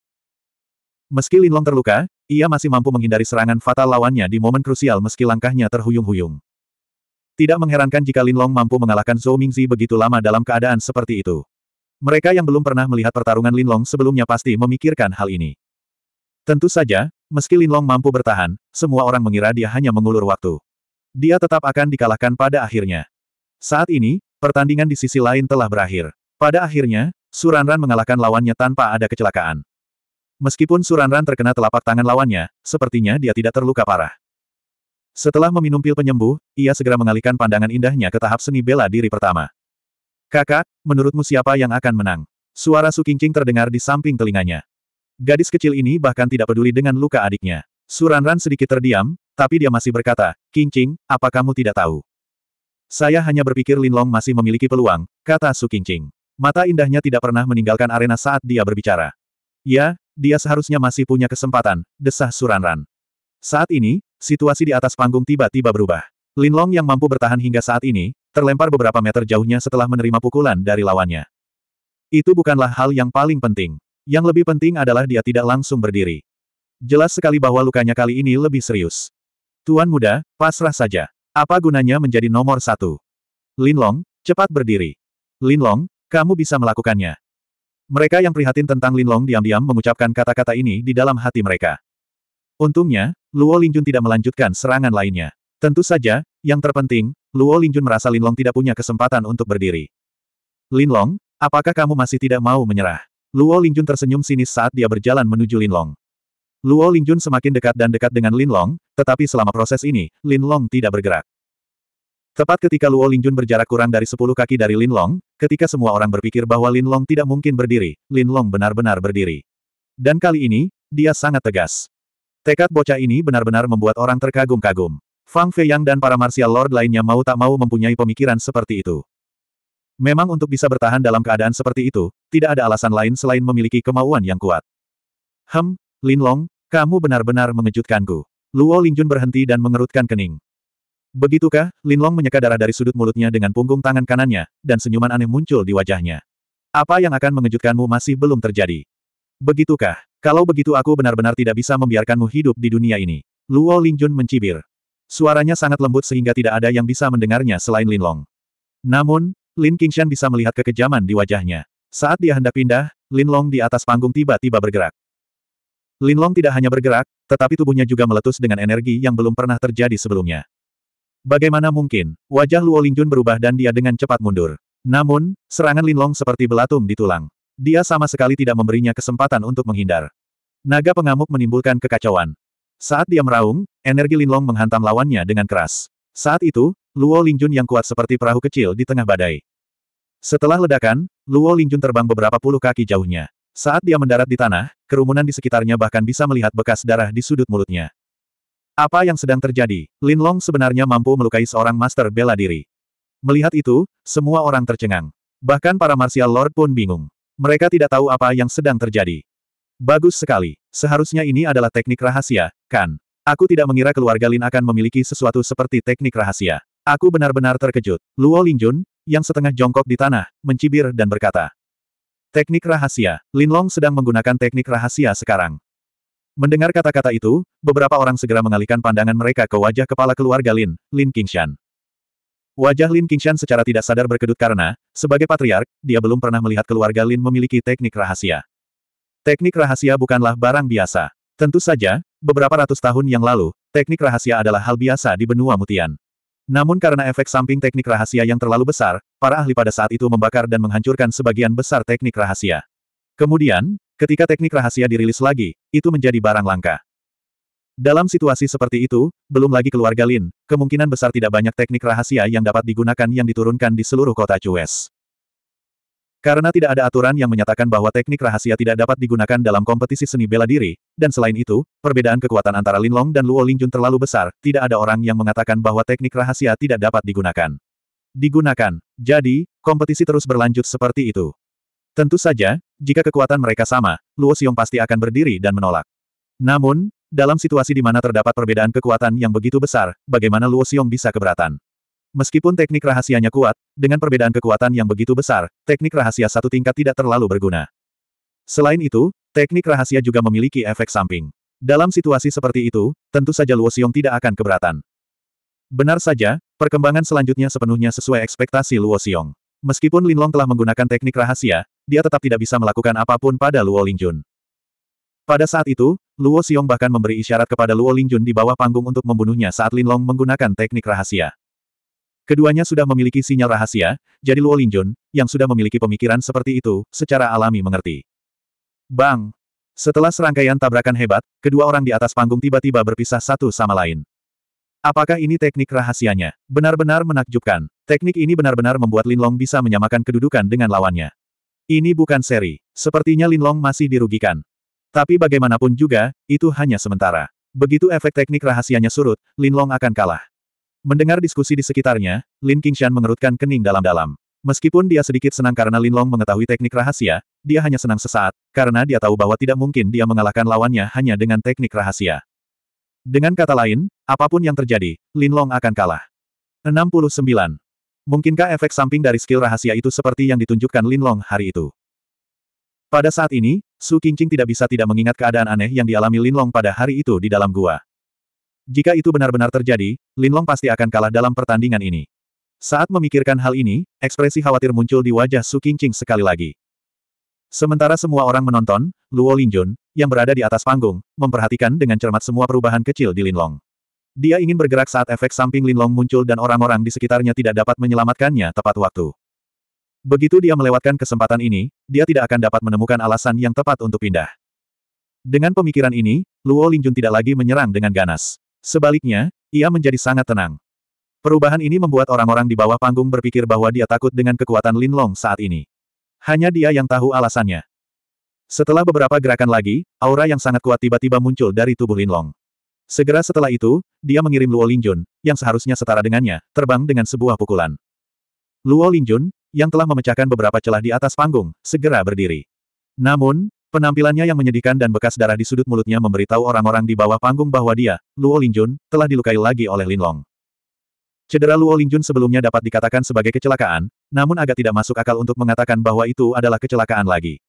Meski Linlong terluka, ia masih mampu menghindari serangan fatal lawannya di momen krusial meski langkahnya terhuyung-huyung. Tidak mengherankan jika Linlong mampu mengalahkan Zhou Mingzi begitu lama dalam keadaan seperti itu. Mereka yang belum pernah melihat pertarungan Linlong sebelumnya pasti memikirkan hal ini. Tentu saja, meski Linlong mampu bertahan, semua orang mengira dia hanya mengulur waktu. Dia tetap akan dikalahkan pada akhirnya. Saat ini, Pertandingan di sisi lain telah berakhir. Pada akhirnya, Suranran mengalahkan lawannya tanpa ada kecelakaan. Meskipun Suranran terkena telapak tangan lawannya, sepertinya dia tidak terluka parah. Setelah meminum pil penyembuh, ia segera mengalihkan pandangan indahnya ke tahap seni bela diri pertama. Kakak, menurutmu siapa yang akan menang? Suara Su Qingqing terdengar di samping telinganya. Gadis kecil ini bahkan tidak peduli dengan luka adiknya. Suranran sedikit terdiam, tapi dia masih berkata, Qingqing, apa kamu tidak tahu? Saya hanya berpikir Linlong masih memiliki peluang, kata Su Qingqing. Mata indahnya tidak pernah meninggalkan arena saat dia berbicara. Ya, dia seharusnya masih punya kesempatan, desah Suranran. Saat ini, situasi di atas panggung tiba-tiba berubah. Linlong yang mampu bertahan hingga saat ini, terlempar beberapa meter jauhnya setelah menerima pukulan dari lawannya. Itu bukanlah hal yang paling penting. Yang lebih penting adalah dia tidak langsung berdiri. Jelas sekali bahwa lukanya kali ini lebih serius. Tuan muda, pasrah saja. Apa gunanya menjadi nomor satu? Linlong, cepat berdiri. Linlong, kamu bisa melakukannya. Mereka yang prihatin tentang Linlong diam-diam mengucapkan kata-kata ini di dalam hati mereka. Untungnya, Luo Lingjun tidak melanjutkan serangan lainnya. Tentu saja, yang terpenting, Luo Lingjun merasa Linlong tidak punya kesempatan untuk berdiri. Linlong, apakah kamu masih tidak mau menyerah? Luo Lingjun tersenyum sinis saat dia berjalan menuju Linlong. Luo Lingjun semakin dekat dan dekat dengan Lin Long, tetapi selama proses ini, Lin Long tidak bergerak. Tepat ketika Luo Lingjun berjarak kurang dari 10 kaki dari Lin Long, ketika semua orang berpikir bahwa Lin Long tidak mungkin berdiri, Lin Long benar-benar berdiri. Dan kali ini, dia sangat tegas. Tekad bocah ini benar-benar membuat orang terkagum-kagum. Fang Feiyang dan para martial lord lainnya mau tak mau mempunyai pemikiran seperti itu. Memang untuk bisa bertahan dalam keadaan seperti itu, tidak ada alasan lain selain memiliki kemauan yang kuat. Hem, Linlong, kamu benar-benar mengejutkanku. Luo Lingjun berhenti dan mengerutkan kening. Begitukah, Linlong menyeka darah dari sudut mulutnya dengan punggung tangan kanannya, dan senyuman aneh muncul di wajahnya. Apa yang akan mengejutkanmu masih belum terjadi. Begitukah, kalau begitu aku benar-benar tidak bisa membiarkanmu hidup di dunia ini. Luo Lingjun mencibir. Suaranya sangat lembut sehingga tidak ada yang bisa mendengarnya selain Linlong. Namun, Lin Qingshan bisa melihat kekejaman di wajahnya. Saat dia hendak pindah, Lin Long di atas panggung tiba-tiba bergerak. Linlong tidak hanya bergerak, tetapi tubuhnya juga meletus dengan energi yang belum pernah terjadi sebelumnya. Bagaimana mungkin, wajah Luo Lingjun berubah dan dia dengan cepat mundur. Namun, serangan Linlong seperti belatung di tulang. Dia sama sekali tidak memberinya kesempatan untuk menghindar. Naga pengamuk menimbulkan kekacauan. Saat dia meraung, energi Linlong menghantam lawannya dengan keras. Saat itu, Luo Lingjun yang kuat seperti perahu kecil di tengah badai. Setelah ledakan, Luo Lingjun terbang beberapa puluh kaki jauhnya. Saat dia mendarat di tanah, kerumunan di sekitarnya bahkan bisa melihat bekas darah di sudut mulutnya. Apa yang sedang terjadi? Lin Long sebenarnya mampu melukai seorang master bela diri. Melihat itu, semua orang tercengang. Bahkan para martial lord pun bingung. Mereka tidak tahu apa yang sedang terjadi. Bagus sekali. Seharusnya ini adalah teknik rahasia, kan? Aku tidak mengira keluarga Lin akan memiliki sesuatu seperti teknik rahasia. Aku benar-benar terkejut. Luo Lingjun, yang setengah jongkok di tanah, mencibir dan berkata, Teknik rahasia. Lin Long sedang menggunakan teknik rahasia sekarang. Mendengar kata-kata itu, beberapa orang segera mengalihkan pandangan mereka ke wajah kepala keluarga Lin, Lin Qingshan. Wajah Lin Qingshan secara tidak sadar berkedut karena, sebagai patriark, dia belum pernah melihat keluarga Lin memiliki teknik rahasia. Teknik rahasia bukanlah barang biasa. Tentu saja, beberapa ratus tahun yang lalu, teknik rahasia adalah hal biasa di benua mutian. Namun karena efek samping teknik rahasia yang terlalu besar, para ahli pada saat itu membakar dan menghancurkan sebagian besar teknik rahasia. Kemudian, ketika teknik rahasia dirilis lagi, itu menjadi barang langka. Dalam situasi seperti itu, belum lagi keluarga Lin, kemungkinan besar tidak banyak teknik rahasia yang dapat digunakan yang diturunkan di seluruh kota Cues. Karena tidak ada aturan yang menyatakan bahwa teknik rahasia tidak dapat digunakan dalam kompetisi seni bela diri, dan selain itu, perbedaan kekuatan antara Linlong dan Luo Lingjun terlalu besar, tidak ada orang yang mengatakan bahwa teknik rahasia tidak dapat digunakan. Digunakan. Jadi, kompetisi terus berlanjut seperti itu. Tentu saja, jika kekuatan mereka sama, Luo Xiong pasti akan berdiri dan menolak. Namun, dalam situasi di mana terdapat perbedaan kekuatan yang begitu besar, bagaimana Luo Xiong bisa keberatan? Meskipun teknik rahasianya kuat, dengan perbedaan kekuatan yang begitu besar, teknik rahasia satu tingkat tidak terlalu berguna. Selain itu, teknik rahasia juga memiliki efek samping. Dalam situasi seperti itu, tentu saja Luo Xiong tidak akan keberatan. Benar saja, perkembangan selanjutnya sepenuhnya sesuai ekspektasi Luo Xiong. Meskipun Linlong telah menggunakan teknik rahasia, dia tetap tidak bisa melakukan apapun pada Luo Lingjun. Pada saat itu, Luo Xiong bahkan memberi isyarat kepada Luo Lingjun di bawah panggung untuk membunuhnya saat Linlong menggunakan teknik rahasia. Keduanya sudah memiliki sinyal rahasia, jadi Luo Linjun yang sudah memiliki pemikiran seperti itu, secara alami mengerti. Bang! Setelah serangkaian tabrakan hebat, kedua orang di atas panggung tiba-tiba berpisah satu sama lain. Apakah ini teknik rahasianya? Benar-benar menakjubkan. Teknik ini benar-benar membuat Lin Long bisa menyamakan kedudukan dengan lawannya. Ini bukan seri. Sepertinya Lin Long masih dirugikan. Tapi bagaimanapun juga, itu hanya sementara. Begitu efek teknik rahasianya surut, Lin Long akan kalah. Mendengar diskusi di sekitarnya, Lin Qingshan mengerutkan kening dalam-dalam. Meskipun dia sedikit senang karena Lin Long mengetahui teknik rahasia, dia hanya senang sesaat, karena dia tahu bahwa tidak mungkin dia mengalahkan lawannya hanya dengan teknik rahasia. Dengan kata lain, apapun yang terjadi, Lin Long akan kalah. 69. Mungkinkah efek samping dari skill rahasia itu seperti yang ditunjukkan Lin Long hari itu? Pada saat ini, Su Qingqing tidak bisa tidak mengingat keadaan aneh yang dialami Lin Long pada hari itu di dalam gua. Jika itu benar-benar terjadi, Linlong pasti akan kalah dalam pertandingan ini. Saat memikirkan hal ini, ekspresi khawatir muncul di wajah Su Qingqing sekali lagi. Sementara semua orang menonton, Luo Linjun yang berada di atas panggung, memperhatikan dengan cermat semua perubahan kecil di Linlong. Dia ingin bergerak saat efek samping Linlong muncul dan orang-orang di sekitarnya tidak dapat menyelamatkannya tepat waktu. Begitu dia melewatkan kesempatan ini, dia tidak akan dapat menemukan alasan yang tepat untuk pindah. Dengan pemikiran ini, Luo Linjun tidak lagi menyerang dengan ganas. Sebaliknya, ia menjadi sangat tenang. Perubahan ini membuat orang-orang di bawah panggung berpikir bahwa dia takut dengan kekuatan Lin Long saat ini. Hanya dia yang tahu alasannya. Setelah beberapa gerakan lagi, aura yang sangat kuat tiba-tiba muncul dari tubuh Lin Long. Segera setelah itu, dia mengirim Luo Linjun, yang seharusnya setara dengannya, terbang dengan sebuah pukulan. Luo Linjun, yang telah memecahkan beberapa celah di atas panggung, segera berdiri. Namun, Penampilannya yang menyedihkan dan bekas darah di sudut mulutnya memberitahu orang-orang di bawah panggung bahwa dia, Luo Linjun, telah dilukai lagi oleh Linlong. Cedera Luo Linjun sebelumnya dapat dikatakan sebagai kecelakaan, namun agak tidak masuk akal untuk mengatakan bahwa itu adalah kecelakaan lagi.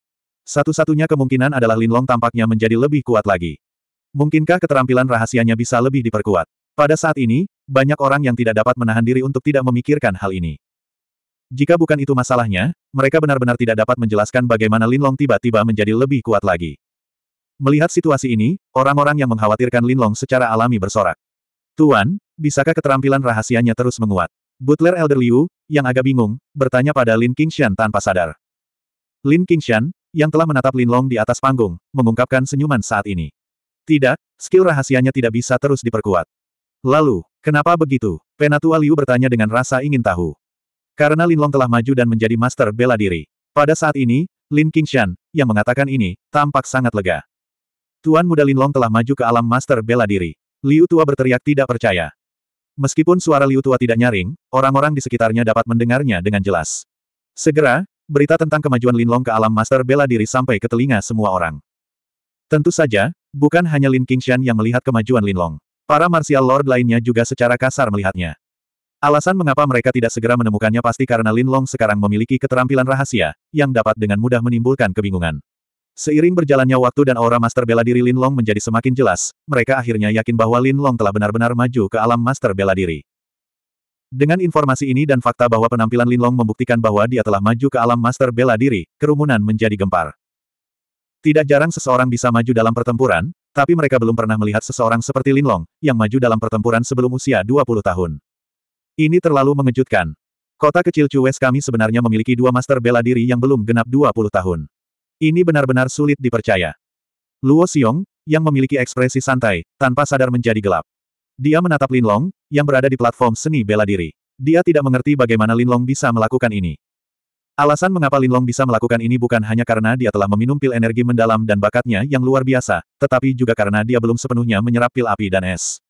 Satu-satunya kemungkinan adalah Linlong tampaknya menjadi lebih kuat lagi. Mungkinkah keterampilan rahasianya bisa lebih diperkuat? Pada saat ini, banyak orang yang tidak dapat menahan diri untuk tidak memikirkan hal ini. Jika bukan itu masalahnya, mereka benar-benar tidak dapat menjelaskan bagaimana Linlong tiba-tiba menjadi lebih kuat lagi. Melihat situasi ini, orang-orang yang mengkhawatirkan Linlong secara alami bersorak. Tuan, bisakah keterampilan rahasianya terus menguat? Butler Elder Liu, yang agak bingung, bertanya pada Lin Qingshan tanpa sadar. Lin Qingshan, yang telah menatap Lin Long di atas panggung, mengungkapkan senyuman saat ini. Tidak, skill rahasianya tidak bisa terus diperkuat. Lalu, kenapa begitu? Penatua Liu bertanya dengan rasa ingin tahu. Karena Lin Long telah maju dan menjadi master bela diri. Pada saat ini, Lin Qingshan, yang mengatakan ini, tampak sangat lega. Tuan muda Lin Long telah maju ke alam master bela diri. Liu Tua berteriak tidak percaya. Meskipun suara Liu Tua tidak nyaring, orang-orang di sekitarnya dapat mendengarnya dengan jelas. Segera, berita tentang kemajuan Lin Long ke alam master bela diri sampai ke telinga semua orang. Tentu saja, bukan hanya Lin Qingshan yang melihat kemajuan Lin Long. Para martial lord lainnya juga secara kasar melihatnya. Alasan mengapa mereka tidak segera menemukannya pasti karena Lin Long sekarang memiliki keterampilan rahasia, yang dapat dengan mudah menimbulkan kebingungan. Seiring berjalannya waktu dan aura Master Bela Diri Lin Long menjadi semakin jelas, mereka akhirnya yakin bahwa Lin Long telah benar-benar maju ke alam Master Bela Diri. Dengan informasi ini dan fakta bahwa penampilan Lin Long membuktikan bahwa dia telah maju ke alam Master Bela Diri, kerumunan menjadi gempar. Tidak jarang seseorang bisa maju dalam pertempuran, tapi mereka belum pernah melihat seseorang seperti Lin Long, yang maju dalam pertempuran sebelum usia 20 tahun. Ini terlalu mengejutkan. Kota kecil Cues kami sebenarnya memiliki dua master bela diri yang belum genap 20 tahun. Ini benar-benar sulit dipercaya. Luo Xiong, yang memiliki ekspresi santai, tanpa sadar menjadi gelap. Dia menatap Lin Long yang berada di platform seni bela diri. Dia tidak mengerti bagaimana Lin Long bisa melakukan ini. Alasan mengapa Lin Long bisa melakukan ini bukan hanya karena dia telah meminum pil energi mendalam dan bakatnya yang luar biasa, tetapi juga karena dia belum sepenuhnya menyerap pil api dan es.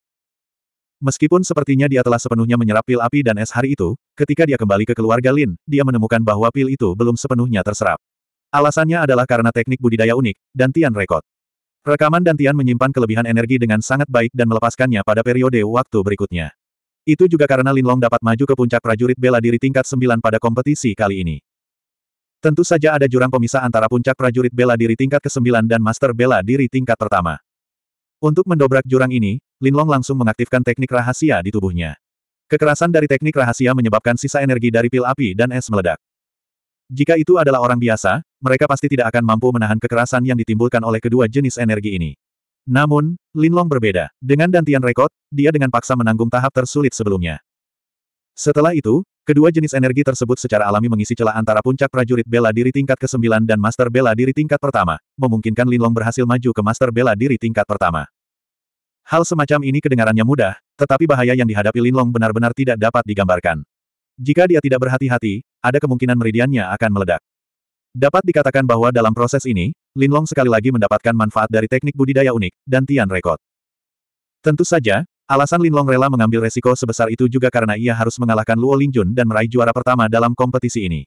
Meskipun sepertinya dia telah sepenuhnya menyerap pil api dan es hari itu, ketika dia kembali ke keluarga Lin, dia menemukan bahwa pil itu belum sepenuhnya terserap. Alasannya adalah karena teknik budidaya unik, dan Tian Rekod. Rekaman dan Tian menyimpan kelebihan energi dengan sangat baik dan melepaskannya pada periode waktu berikutnya. Itu juga karena Lin Long dapat maju ke puncak prajurit bela diri tingkat 9 pada kompetisi kali ini. Tentu saja ada jurang pemisah antara puncak prajurit bela diri tingkat ke-9 dan master bela diri tingkat pertama. Untuk mendobrak jurang ini, Linlong langsung mengaktifkan teknik rahasia di tubuhnya. Kekerasan dari teknik rahasia menyebabkan sisa energi dari pil api dan es meledak. Jika itu adalah orang biasa, mereka pasti tidak akan mampu menahan kekerasan yang ditimbulkan oleh kedua jenis energi ini. Namun, Linlong berbeda. Dengan dantian rekod, dia dengan paksa menanggung tahap tersulit sebelumnya. Setelah itu, kedua jenis energi tersebut secara alami mengisi celah antara puncak prajurit bela diri tingkat ke-9 dan master bela diri tingkat pertama, memungkinkan Linlong berhasil maju ke master bela diri tingkat pertama. Hal semacam ini kedengarannya mudah, tetapi bahaya yang dihadapi Linlong benar-benar tidak dapat digambarkan. Jika dia tidak berhati-hati, ada kemungkinan meridiannya akan meledak. Dapat dikatakan bahwa dalam proses ini, Linlong sekali lagi mendapatkan manfaat dari teknik budidaya unik, dan Tian Rekod. Tentu saja, alasan Linlong rela mengambil resiko sebesar itu juga karena ia harus mengalahkan Luo Lingjun dan meraih juara pertama dalam kompetisi ini.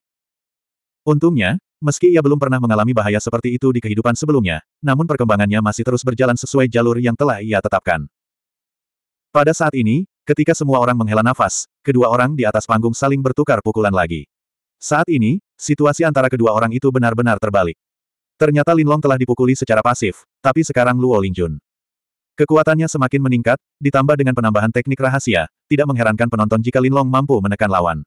Untungnya, Meski ia belum pernah mengalami bahaya seperti itu di kehidupan sebelumnya, namun perkembangannya masih terus berjalan sesuai jalur yang telah ia tetapkan. Pada saat ini, ketika semua orang menghela nafas, kedua orang di atas panggung saling bertukar pukulan lagi. Saat ini, situasi antara kedua orang itu benar-benar terbalik. Ternyata Linlong telah dipukuli secara pasif, tapi sekarang Luo Lingjun. Kekuatannya semakin meningkat, ditambah dengan penambahan teknik rahasia, tidak mengherankan penonton jika Linlong mampu menekan lawan.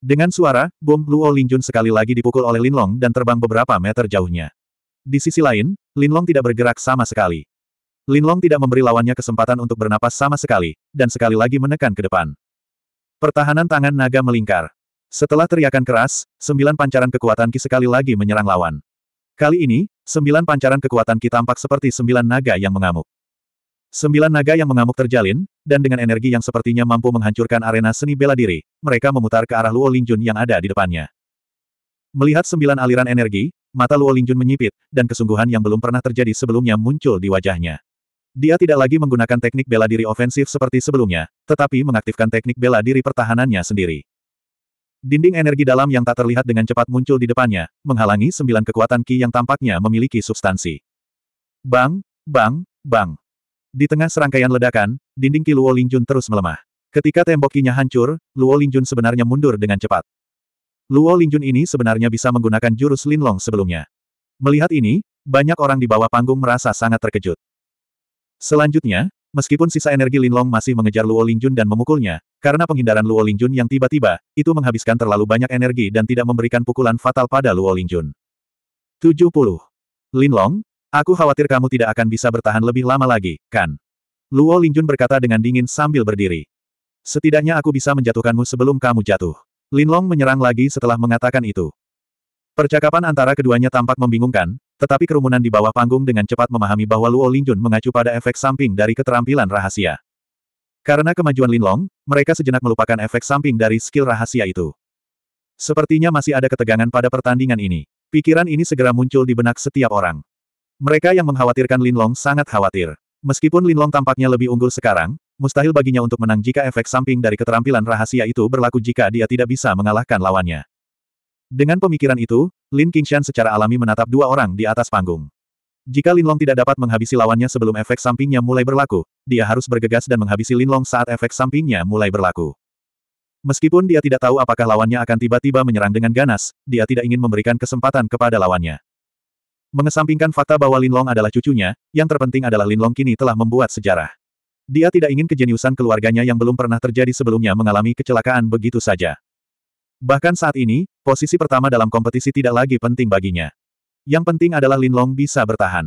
Dengan suara, bom Luo Lingjun sekali lagi dipukul oleh Linlong dan terbang beberapa meter jauhnya. Di sisi lain, Linlong tidak bergerak sama sekali. Linlong tidak memberi lawannya kesempatan untuk bernapas sama sekali, dan sekali lagi menekan ke depan. Pertahanan tangan naga melingkar. Setelah teriakan keras, sembilan pancaran kekuatan Ki sekali lagi menyerang lawan. Kali ini, sembilan pancaran kekuatan Ki tampak seperti sembilan naga yang mengamuk. Sembilan naga yang mengamuk terjalin, dan dengan energi yang sepertinya mampu menghancurkan arena seni bela diri, mereka memutar ke arah Luo Lingjun yang ada di depannya. Melihat sembilan aliran energi, mata Luo Lingjun menyipit, dan kesungguhan yang belum pernah terjadi sebelumnya muncul di wajahnya. Dia tidak lagi menggunakan teknik bela diri ofensif seperti sebelumnya, tetapi mengaktifkan teknik bela diri pertahanannya sendiri. Dinding energi dalam yang tak terlihat dengan cepat muncul di depannya, menghalangi sembilan kekuatan Ki yang tampaknya memiliki substansi. Bang, bang, bang. Di tengah serangkaian ledakan, dinding Ki Luo Lingjun terus melemah. Ketika tembok kinya hancur, Luo Lingjun sebenarnya mundur dengan cepat. Luo Lingjun ini sebenarnya bisa menggunakan jurus Linlong sebelumnya. Melihat ini, banyak orang di bawah panggung merasa sangat terkejut. Selanjutnya, meskipun sisa energi Linlong masih mengejar Luo Lingjun dan memukulnya, karena penghindaran Luo Lingjun yang tiba-tiba, itu menghabiskan terlalu banyak energi dan tidak memberikan pukulan fatal pada Luo Lingjun. 70. Linlong, Aku khawatir kamu tidak akan bisa bertahan lebih lama lagi, kan? Luo Lingjun berkata dengan dingin sambil berdiri. Setidaknya aku bisa menjatuhkanmu sebelum kamu jatuh. Linlong menyerang lagi setelah mengatakan itu. Percakapan antara keduanya tampak membingungkan, tetapi kerumunan di bawah panggung dengan cepat memahami bahwa Luo Lingjun mengacu pada efek samping dari keterampilan rahasia. Karena kemajuan Linlong, mereka sejenak melupakan efek samping dari skill rahasia itu. Sepertinya masih ada ketegangan pada pertandingan ini. Pikiran ini segera muncul di benak setiap orang. Mereka yang mengkhawatirkan Linlong sangat khawatir. Meskipun Linlong tampaknya lebih unggul sekarang, mustahil baginya untuk menang jika efek samping dari keterampilan rahasia itu berlaku jika dia tidak bisa mengalahkan lawannya. Dengan pemikiran itu, Lin Qingshan secara alami menatap dua orang di atas panggung. Jika Linlong tidak dapat menghabisi lawannya sebelum efek sampingnya mulai berlaku, dia harus bergegas dan menghabisi Linlong saat efek sampingnya mulai berlaku. Meskipun dia tidak tahu apakah lawannya akan tiba-tiba menyerang dengan ganas, dia tidak ingin memberikan kesempatan kepada lawannya. Mengesampingkan fakta bahwa Linlong adalah cucunya, yang terpenting adalah Linlong kini telah membuat sejarah. Dia tidak ingin kejeniusan keluarganya yang belum pernah terjadi sebelumnya mengalami kecelakaan begitu saja. Bahkan saat ini, posisi pertama dalam kompetisi tidak lagi penting baginya. Yang penting adalah Linlong bisa bertahan.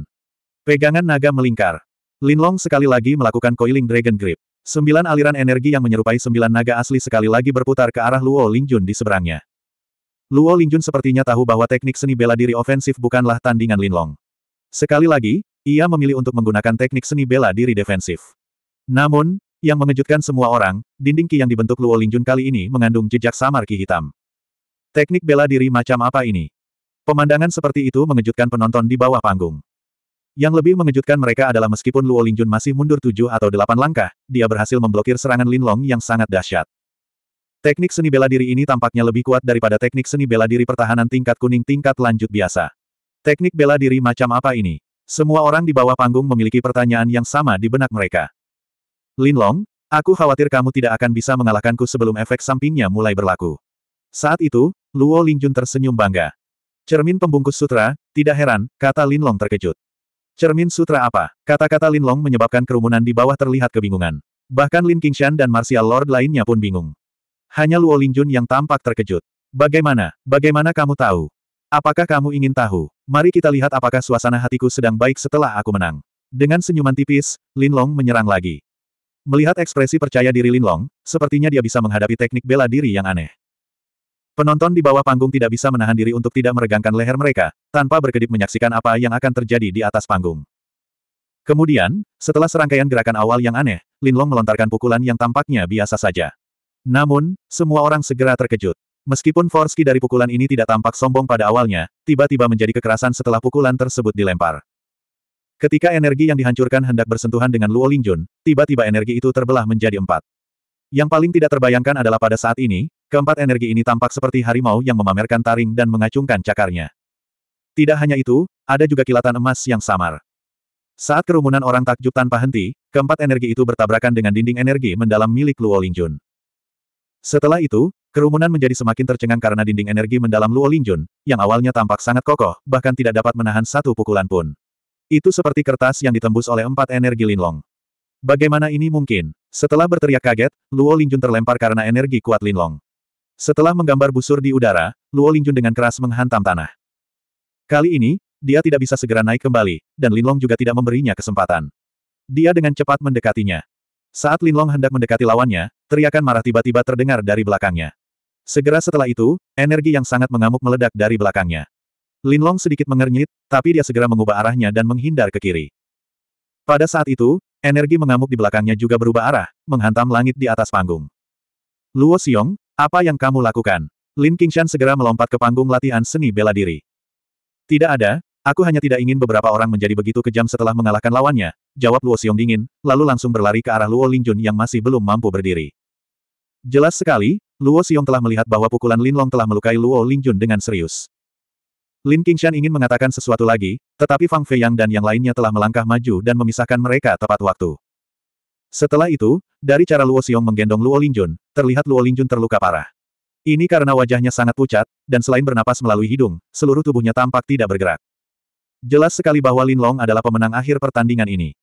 Pegangan naga melingkar. Linlong sekali lagi melakukan coiling Dragon Grip. Sembilan aliran energi yang menyerupai sembilan naga asli sekali lagi berputar ke arah Luo Lingjun di seberangnya. Luo Lingjun sepertinya tahu bahwa teknik seni bela diri ofensif bukanlah tandingan Linlong. Sekali lagi, ia memilih untuk menggunakan teknik seni bela diri defensif. Namun, yang mengejutkan semua orang, dinding Qi yang dibentuk Luo Lingjun kali ini mengandung jejak samar Qi hitam. Teknik bela diri macam apa ini? Pemandangan seperti itu mengejutkan penonton di bawah panggung. Yang lebih mengejutkan mereka adalah meskipun Luo Lingjun masih mundur tujuh atau delapan langkah, dia berhasil memblokir serangan Linlong yang sangat dahsyat. Teknik seni bela diri ini tampaknya lebih kuat daripada teknik seni bela diri pertahanan tingkat kuning tingkat lanjut biasa. Teknik bela diri macam apa ini? Semua orang di bawah panggung memiliki pertanyaan yang sama di benak mereka. Linlong, aku khawatir kamu tidak akan bisa mengalahkanku sebelum efek sampingnya mulai berlaku. Saat itu, Luo Lingjun tersenyum bangga. Cermin pembungkus sutra, tidak heran, kata Linlong terkejut. Cermin sutra apa? Kata-kata Linlong menyebabkan kerumunan di bawah terlihat kebingungan. Bahkan Lin Qingshan dan Martial Lord lainnya pun bingung. Hanya Luo Lingjun yang tampak terkejut. Bagaimana, bagaimana kamu tahu? Apakah kamu ingin tahu? Mari kita lihat apakah suasana hatiku sedang baik setelah aku menang. Dengan senyuman tipis, Lin Long menyerang lagi. Melihat ekspresi percaya diri Lin Long, sepertinya dia bisa menghadapi teknik bela diri yang aneh. Penonton di bawah panggung tidak bisa menahan diri untuk tidak meregangkan leher mereka, tanpa berkedip menyaksikan apa yang akan terjadi di atas panggung. Kemudian, setelah serangkaian gerakan awal yang aneh, Lin Long melontarkan pukulan yang tampaknya biasa saja. Namun, semua orang segera terkejut. Meskipun Forski dari pukulan ini tidak tampak sombong pada awalnya, tiba-tiba menjadi kekerasan setelah pukulan tersebut dilempar. Ketika energi yang dihancurkan hendak bersentuhan dengan Luo Lingjun, tiba-tiba energi itu terbelah menjadi empat. Yang paling tidak terbayangkan adalah pada saat ini, keempat energi ini tampak seperti harimau yang memamerkan taring dan mengacungkan cakarnya. Tidak hanya itu, ada juga kilatan emas yang samar. Saat kerumunan orang takjub tanpa henti, keempat energi itu bertabrakan dengan dinding energi mendalam milik Luo Lingjun. Setelah itu, kerumunan menjadi semakin tercengang karena dinding energi mendalam Luo Lingjun, yang awalnya tampak sangat kokoh, bahkan tidak dapat menahan satu pukulan pun. Itu seperti kertas yang ditembus oleh empat energi Linlong. Bagaimana ini mungkin? Setelah berteriak kaget, Luo Lingjun terlempar karena energi kuat Linlong. Setelah menggambar busur di udara, Luo Lingjun dengan keras menghantam tanah. Kali ini, dia tidak bisa segera naik kembali, dan Linlong juga tidak memberinya kesempatan. Dia dengan cepat mendekatinya. Saat Linlong hendak mendekati lawannya, teriakan marah tiba-tiba terdengar dari belakangnya. Segera setelah itu, energi yang sangat mengamuk meledak dari belakangnya. Linlong sedikit mengernyit, tapi dia segera mengubah arahnya dan menghindar ke kiri. Pada saat itu, energi mengamuk di belakangnya juga berubah arah, menghantam langit di atas panggung. Luo Xiong, apa yang kamu lakukan? Lin Qingshan segera melompat ke panggung latihan seni bela diri. Tidak ada, aku hanya tidak ingin beberapa orang menjadi begitu kejam setelah mengalahkan lawannya, jawab Luo Xiong dingin, lalu langsung berlari ke arah Luo Lingjun yang masih belum mampu berdiri. Jelas sekali, Luo Xiong telah melihat bahwa pukulan Lin Long telah melukai Luo Lingjun dengan serius. Lin Qingshan ingin mengatakan sesuatu lagi, tetapi Fang Feiyang dan yang lainnya telah melangkah maju dan memisahkan mereka tepat waktu. Setelah itu, dari cara Luo Xiong menggendong Luo Lingjun, terlihat Luo Lingjun terluka parah. Ini karena wajahnya sangat pucat, dan selain bernapas melalui hidung, seluruh tubuhnya tampak tidak bergerak. Jelas sekali bahwa Lin Long adalah pemenang akhir pertandingan ini.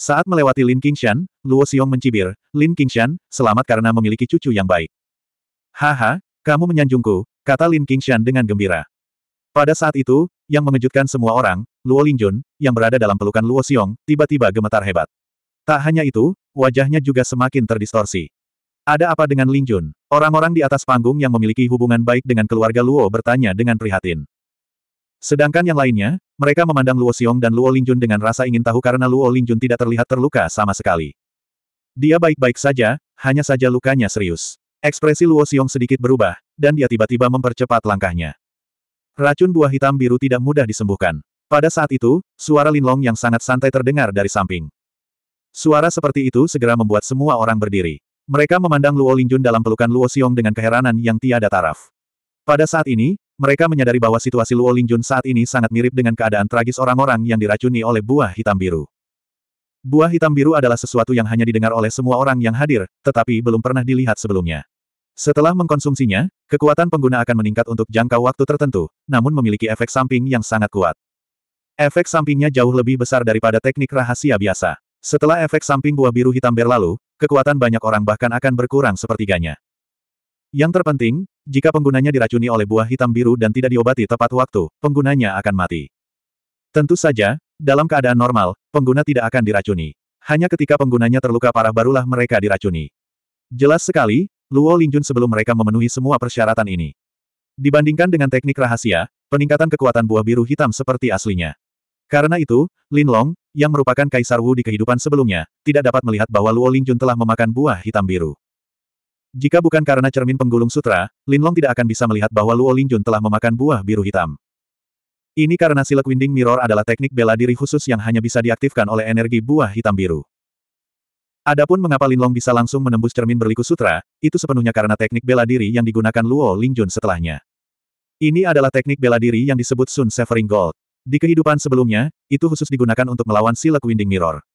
Saat melewati Lin Qingshan, Luo Xiong mencibir, Lin Qingshan, selamat karena memiliki cucu yang baik. Haha, kamu menyanjungku, kata Lin Qingshan dengan gembira. Pada saat itu, yang mengejutkan semua orang, Luo Linjun yang berada dalam pelukan Luo Xiong, tiba-tiba gemetar hebat. Tak hanya itu, wajahnya juga semakin terdistorsi. Ada apa dengan Linjun? Orang-orang di atas panggung yang memiliki hubungan baik dengan keluarga Luo bertanya dengan prihatin. Sedangkan yang lainnya, mereka memandang Luo Xiong dan Luo Lingjun dengan rasa ingin tahu karena Luo Lingjun tidak terlihat terluka sama sekali. Dia baik-baik saja, hanya saja lukanya serius. Ekspresi Luo Xiong sedikit berubah, dan dia tiba-tiba mempercepat langkahnya. Racun buah hitam biru tidak mudah disembuhkan. Pada saat itu, suara Linlong yang sangat santai terdengar dari samping. Suara seperti itu segera membuat semua orang berdiri. Mereka memandang Luo Lingjun dalam pelukan Luo Xiong dengan keheranan yang tiada taraf. Pada saat ini, mereka menyadari bahwa situasi Luo Lingjun saat ini sangat mirip dengan keadaan tragis orang-orang yang diracuni oleh buah hitam biru. Buah hitam biru adalah sesuatu yang hanya didengar oleh semua orang yang hadir, tetapi belum pernah dilihat sebelumnya. Setelah mengkonsumsinya, kekuatan pengguna akan meningkat untuk jangka waktu tertentu, namun memiliki efek samping yang sangat kuat. Efek sampingnya jauh lebih besar daripada teknik rahasia biasa. Setelah efek samping buah biru hitam berlalu, kekuatan banyak orang bahkan akan berkurang sepertiganya. Yang terpenting, jika penggunanya diracuni oleh buah hitam biru dan tidak diobati tepat waktu, penggunanya akan mati. Tentu saja, dalam keadaan normal, pengguna tidak akan diracuni. Hanya ketika penggunanya terluka parah barulah mereka diracuni. Jelas sekali, Luo Lingjun sebelum mereka memenuhi semua persyaratan ini. Dibandingkan dengan teknik rahasia, peningkatan kekuatan buah biru hitam seperti aslinya. Karena itu, Lin Long, yang merupakan Kaisar Wu di kehidupan sebelumnya, tidak dapat melihat bahwa Luo Lingjun telah memakan buah hitam biru. Jika bukan karena cermin penggulung sutra, Linlong tidak akan bisa melihat bahwa Luo Lingjun telah memakan buah biru hitam. Ini karena Silk Winding Mirror adalah teknik bela diri khusus yang hanya bisa diaktifkan oleh energi buah hitam biru. Adapun mengapa Linlong bisa langsung menembus cermin berliku sutra, itu sepenuhnya karena teknik bela diri yang digunakan Luo Lingjun setelahnya. Ini adalah teknik bela diri yang disebut Sun Severing Gold. Di kehidupan sebelumnya, itu khusus digunakan untuk melawan Silk Winding Mirror.